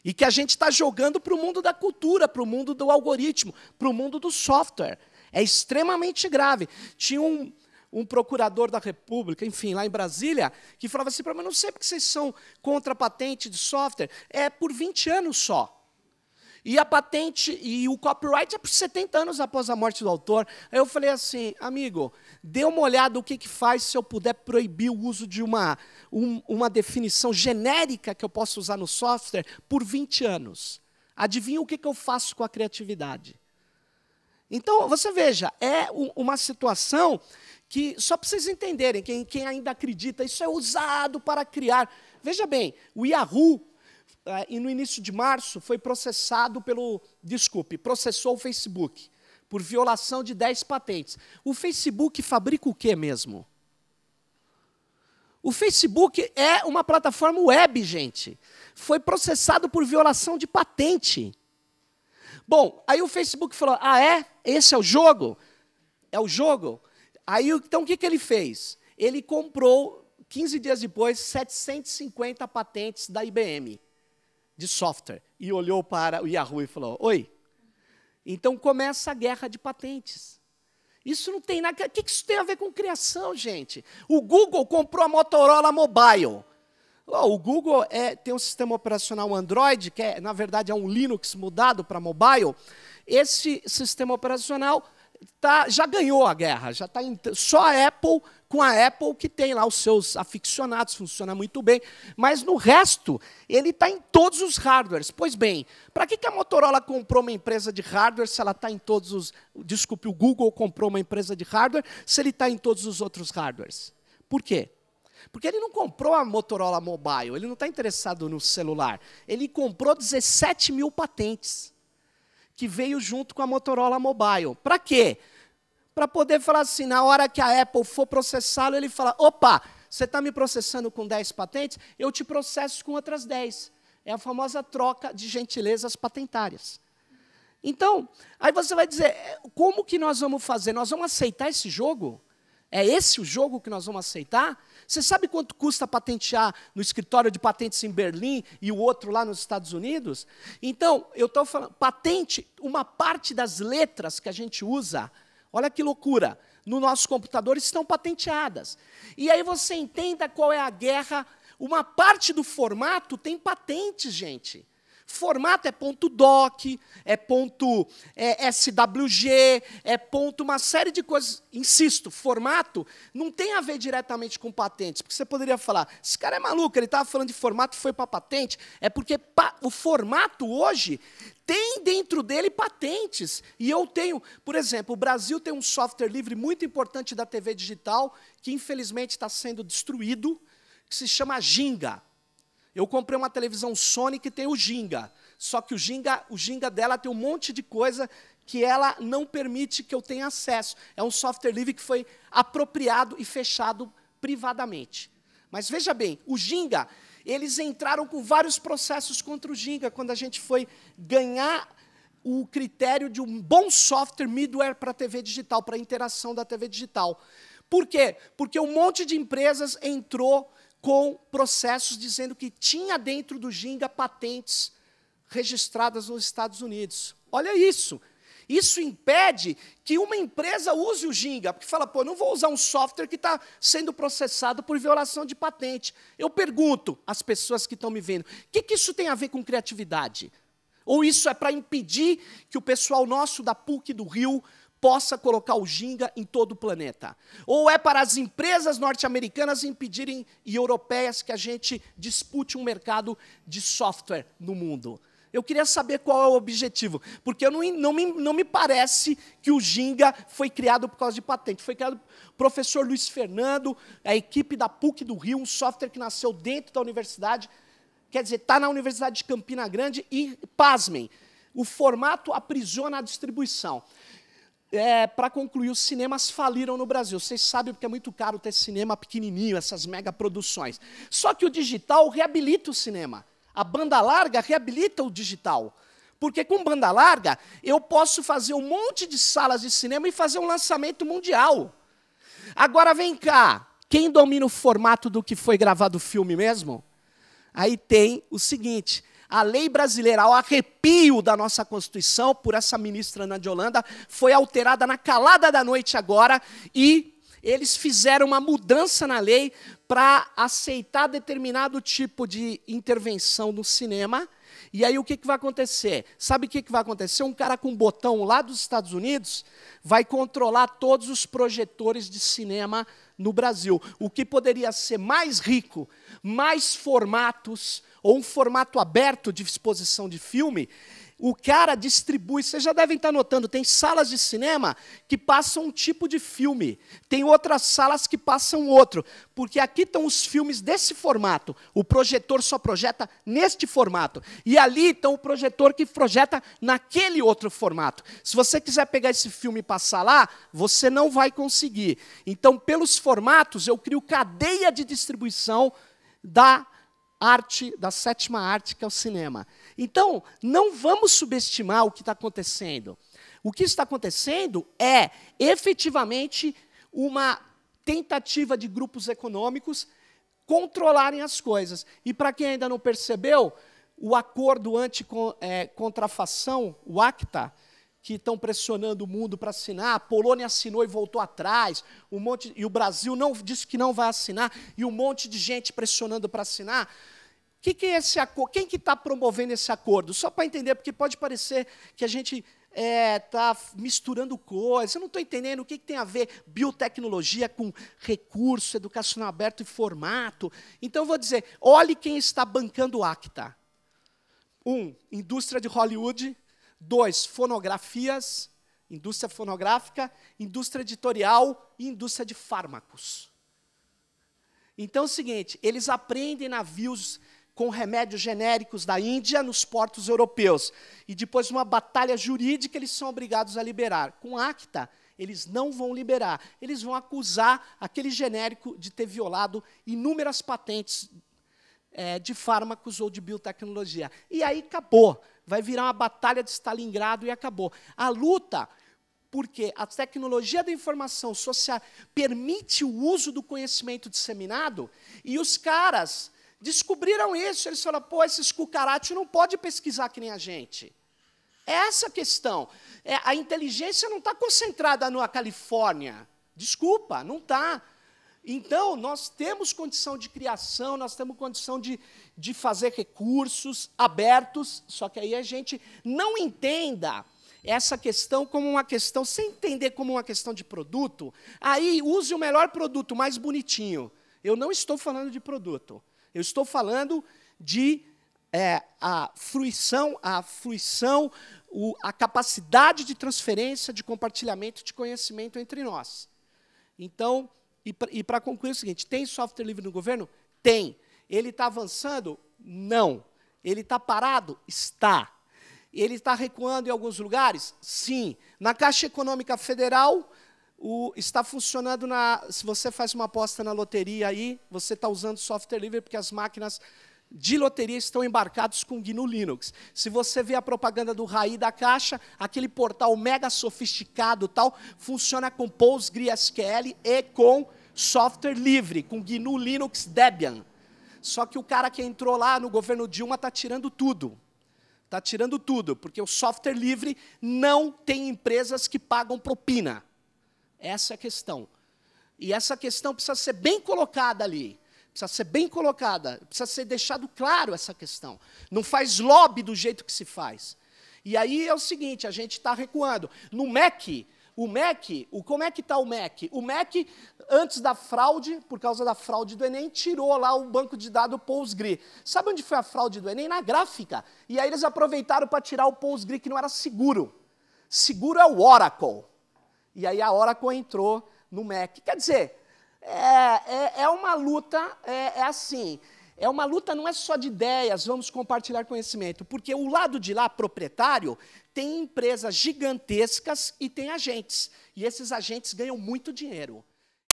E que a gente está jogando para o mundo da cultura, para o mundo do algoritmo, para o mundo do software. É extremamente grave. Tinha um, um procurador da República, enfim, lá em Brasília, que falava assim para mim: não sei porque vocês são contra a patente de software, é por 20 anos só. E a patente e o copyright é por 70 anos após a morte do autor. Aí eu falei assim, amigo, dê uma olhada o que, que faz se eu puder proibir o uso de uma, um, uma definição genérica que eu posso usar no software por 20 anos. Adivinha o que, que eu faço com a criatividade? Então, você veja, é uma situação que, só para vocês entenderem, quem, quem ainda acredita, isso é usado para criar. Veja bem, o Yahoo, eh, e no início de março, foi processado pelo. Desculpe, processou o Facebook por violação de 10 patentes. O Facebook fabrica o que mesmo? O Facebook é uma plataforma web, gente. Foi processado por violação de patente. Bom, aí o Facebook falou: ah, é? esse é o jogo. É o jogo. Aí, então, o que, que ele fez? Ele comprou, 15 dias depois, 750 patentes da IBM de software e olhou para o Yahoo e falou: Oi. Então começa a guerra de patentes. Isso não tem nada. O que isso tem a ver com criação, gente? O Google comprou a Motorola Mobile. o Google é, tem um sistema operacional Android, que é, na verdade é um Linux mudado para mobile, esse sistema operacional tá, já ganhou a guerra, já tá só a Apple com a Apple que tem lá os seus aficionados, funciona muito bem, mas no resto ele está em todos os hardwares. Pois bem, para que, que a Motorola comprou uma empresa de hardware se ela está em todos os. Desculpe, o Google comprou uma empresa de hardware se ele está em todos os outros hardwares? Por quê? Porque ele não comprou a Motorola Mobile, ele não está interessado no celular. Ele comprou 17 mil patentes que veio junto com a Motorola Mobile. Para quê? Para poder falar assim, na hora que a Apple for processá-lo, ele fala: opa, você está me processando com 10 patentes, eu te processo com outras 10. É a famosa troca de gentilezas patentárias. Então, aí você vai dizer, é, como que nós vamos fazer? Nós vamos aceitar esse jogo? É esse o jogo que nós vamos aceitar? Você sabe quanto custa patentear no escritório de patentes em Berlim e o outro lá nos Estados Unidos? Então, eu estou falando, patente, uma parte das letras que a gente usa, olha que loucura, no nosso computador estão patenteadas. E aí você entenda qual é a guerra. Uma parte do formato tem patentes, gente. Formato é ponto .doc, é ponto é, .swg, é ponto uma série de coisas. Insisto, formato não tem a ver diretamente com patentes, porque você poderia falar, esse cara é maluco, ele estava falando de formato e foi para patente. É porque o formato hoje tem dentro dele patentes. E eu tenho, por exemplo, o Brasil tem um software livre muito importante da TV digital, que infelizmente está sendo destruído, que se chama Ginga. Eu comprei uma televisão Sony que tem o Ginga. Só que o Ginga, o Ginga dela tem um monte de coisa que ela não permite que eu tenha acesso. É um software livre que foi apropriado e fechado privadamente. Mas veja bem, o Ginga, eles entraram com vários processos contra o Ginga quando a gente foi ganhar o critério de um bom software middleware para a TV digital, para a interação da TV digital. Por quê? Porque um monte de empresas entrou com processos dizendo que tinha dentro do Ginga patentes registradas nos Estados Unidos. Olha isso. Isso impede que uma empresa use o Ginga, porque fala, pô, não vou usar um software que está sendo processado por violação de patente. Eu pergunto às pessoas que estão me vendo, o que, que isso tem a ver com criatividade? Ou isso é para impedir que o pessoal nosso da PUC do Rio possa colocar o ginga em todo o planeta? Ou é para as empresas norte-americanas impedirem e europeias que a gente dispute um mercado de software no mundo? Eu queria saber qual é o objetivo, porque não, não, me, não me parece que o Ginga foi criado por causa de patente. Foi criado pelo professor Luiz Fernando, a equipe da PUC do Rio, um software que nasceu dentro da universidade, quer dizer, está na Universidade de Campina Grande e, pasmem, o formato aprisiona a distribuição. É, para concluir, os cinemas faliram no Brasil. Vocês sabem porque é muito caro ter cinema pequenininho, essas mega produções. Só que o digital reabilita o cinema. A banda larga reabilita o digital. Porque com banda larga, eu posso fazer um monte de salas de cinema e fazer um lançamento mundial. Agora vem cá, quem domina o formato do que foi gravado o filme mesmo? Aí tem o seguinte: a lei brasileira, ao arrepio da nossa Constituição, por essa ministra Ana de Holanda, foi alterada na calada da noite agora e eles fizeram uma mudança na lei para aceitar determinado tipo de intervenção no cinema. E aí o que, que vai acontecer? Sabe o que, que vai acontecer? Um cara com um botão lá dos Estados Unidos vai controlar todos os projetores de cinema no Brasil. O que poderia ser mais rico, mais formatos, ou um formato aberto de exposição de filme, o cara distribui. Vocês já devem estar notando, tem salas de cinema que passam um tipo de filme, tem outras salas que passam outro, porque aqui estão os filmes desse formato. O projetor só projeta neste formato. E ali estão o projetor que projeta naquele outro formato. Se você quiser pegar esse filme e passar lá, você não vai conseguir. Então, pelos formatos, eu crio cadeia de distribuição da arte, da sétima arte, que é o cinema. Então, não vamos subestimar o que está acontecendo. O que está acontecendo é efetivamente uma tentativa de grupos econômicos controlarem as coisas. E para quem ainda não percebeu, o acordo anti-contrafação, eh, o ACTA, que estão pressionando o mundo para assinar. A Polônia assinou e voltou atrás. Um monte, e o Brasil não disse que não vai assinar. E um monte de gente pressionando para assinar. Que que é esse Quem que está promovendo esse acordo? Só para entender, porque pode parecer que a gente está é, tá misturando coisas. Eu não estou entendendo o que, que tem a ver biotecnologia com recurso educacional aberto e formato. Então, eu vou dizer, olhe quem está bancando o ACTA. Um, indústria de Hollywood Dois, fonografias, indústria fonográfica, indústria editorial e indústria de fármacos. Então é o seguinte, eles aprendem navios com remédios genéricos da Índia nos portos europeus. E depois de uma batalha jurídica, eles são obrigados a liberar. Com ACTA, eles não vão liberar. Eles vão acusar aquele genérico de ter violado inúmeras patentes é, de fármacos ou de biotecnologia. E aí acabou vai virar uma batalha de Stalingrado e acabou. A luta, porque a tecnologia da informação social permite o uso do conhecimento disseminado, e os caras descobriram isso. Eles falaram, pô, esses cucarachos não podem pesquisar que nem a gente. É essa a questão. É, a inteligência não está concentrada na Califórnia. Desculpa, não está. Então, nós temos condição de criação, nós temos condição de, de fazer recursos abertos, só que aí a gente não entenda essa questão como uma questão, sem entender como uma questão de produto, aí use o melhor produto, mais bonitinho. Eu não estou falando de produto, eu estou falando de é, a fruição, a fruição, o, a capacidade de transferência, de compartilhamento de conhecimento entre nós. Então, e para concluir é o seguinte, tem software livre no governo? Tem. Ele está avançando? Não. Ele está parado? Está. Ele está recuando em alguns lugares? Sim. Na Caixa Econômica Federal, o, está funcionando na. Se você faz uma aposta na loteria aí, você está usando software livre porque as máquinas de loteria estão embarcados com GNU Linux. Se você vê a propaganda do Raí da Caixa, aquele portal mega sofisticado tal, funciona com PostgreSQL e com software livre, com GNU Linux Debian. Só que o cara que entrou lá no governo Dilma está tirando tudo. Está tirando tudo, porque o software livre não tem empresas que pagam propina. Essa é a questão. E essa questão precisa ser bem colocada ali. Precisa ser bem colocada, precisa ser deixado claro essa questão. Não faz lobby do jeito que se faz. E aí é o seguinte, a gente está recuando. No MEC, o MEC, o, como é que está o MEC? O MEC antes da fraude, por causa da fraude do Enem, tirou lá o banco de dados PostgreSQL. Sabe onde foi a fraude do Enem? Na gráfica. E aí eles aproveitaram para tirar o PostgreSQL que não era seguro. Seguro é o Oracle. E aí a Oracle entrou no MEC. Quer dizer, é, é, é uma luta, é, é assim, é uma luta não é só de ideias, vamos compartilhar conhecimento, porque o lado de lá, proprietário, tem empresas gigantescas e tem agentes. E esses agentes ganham muito dinheiro.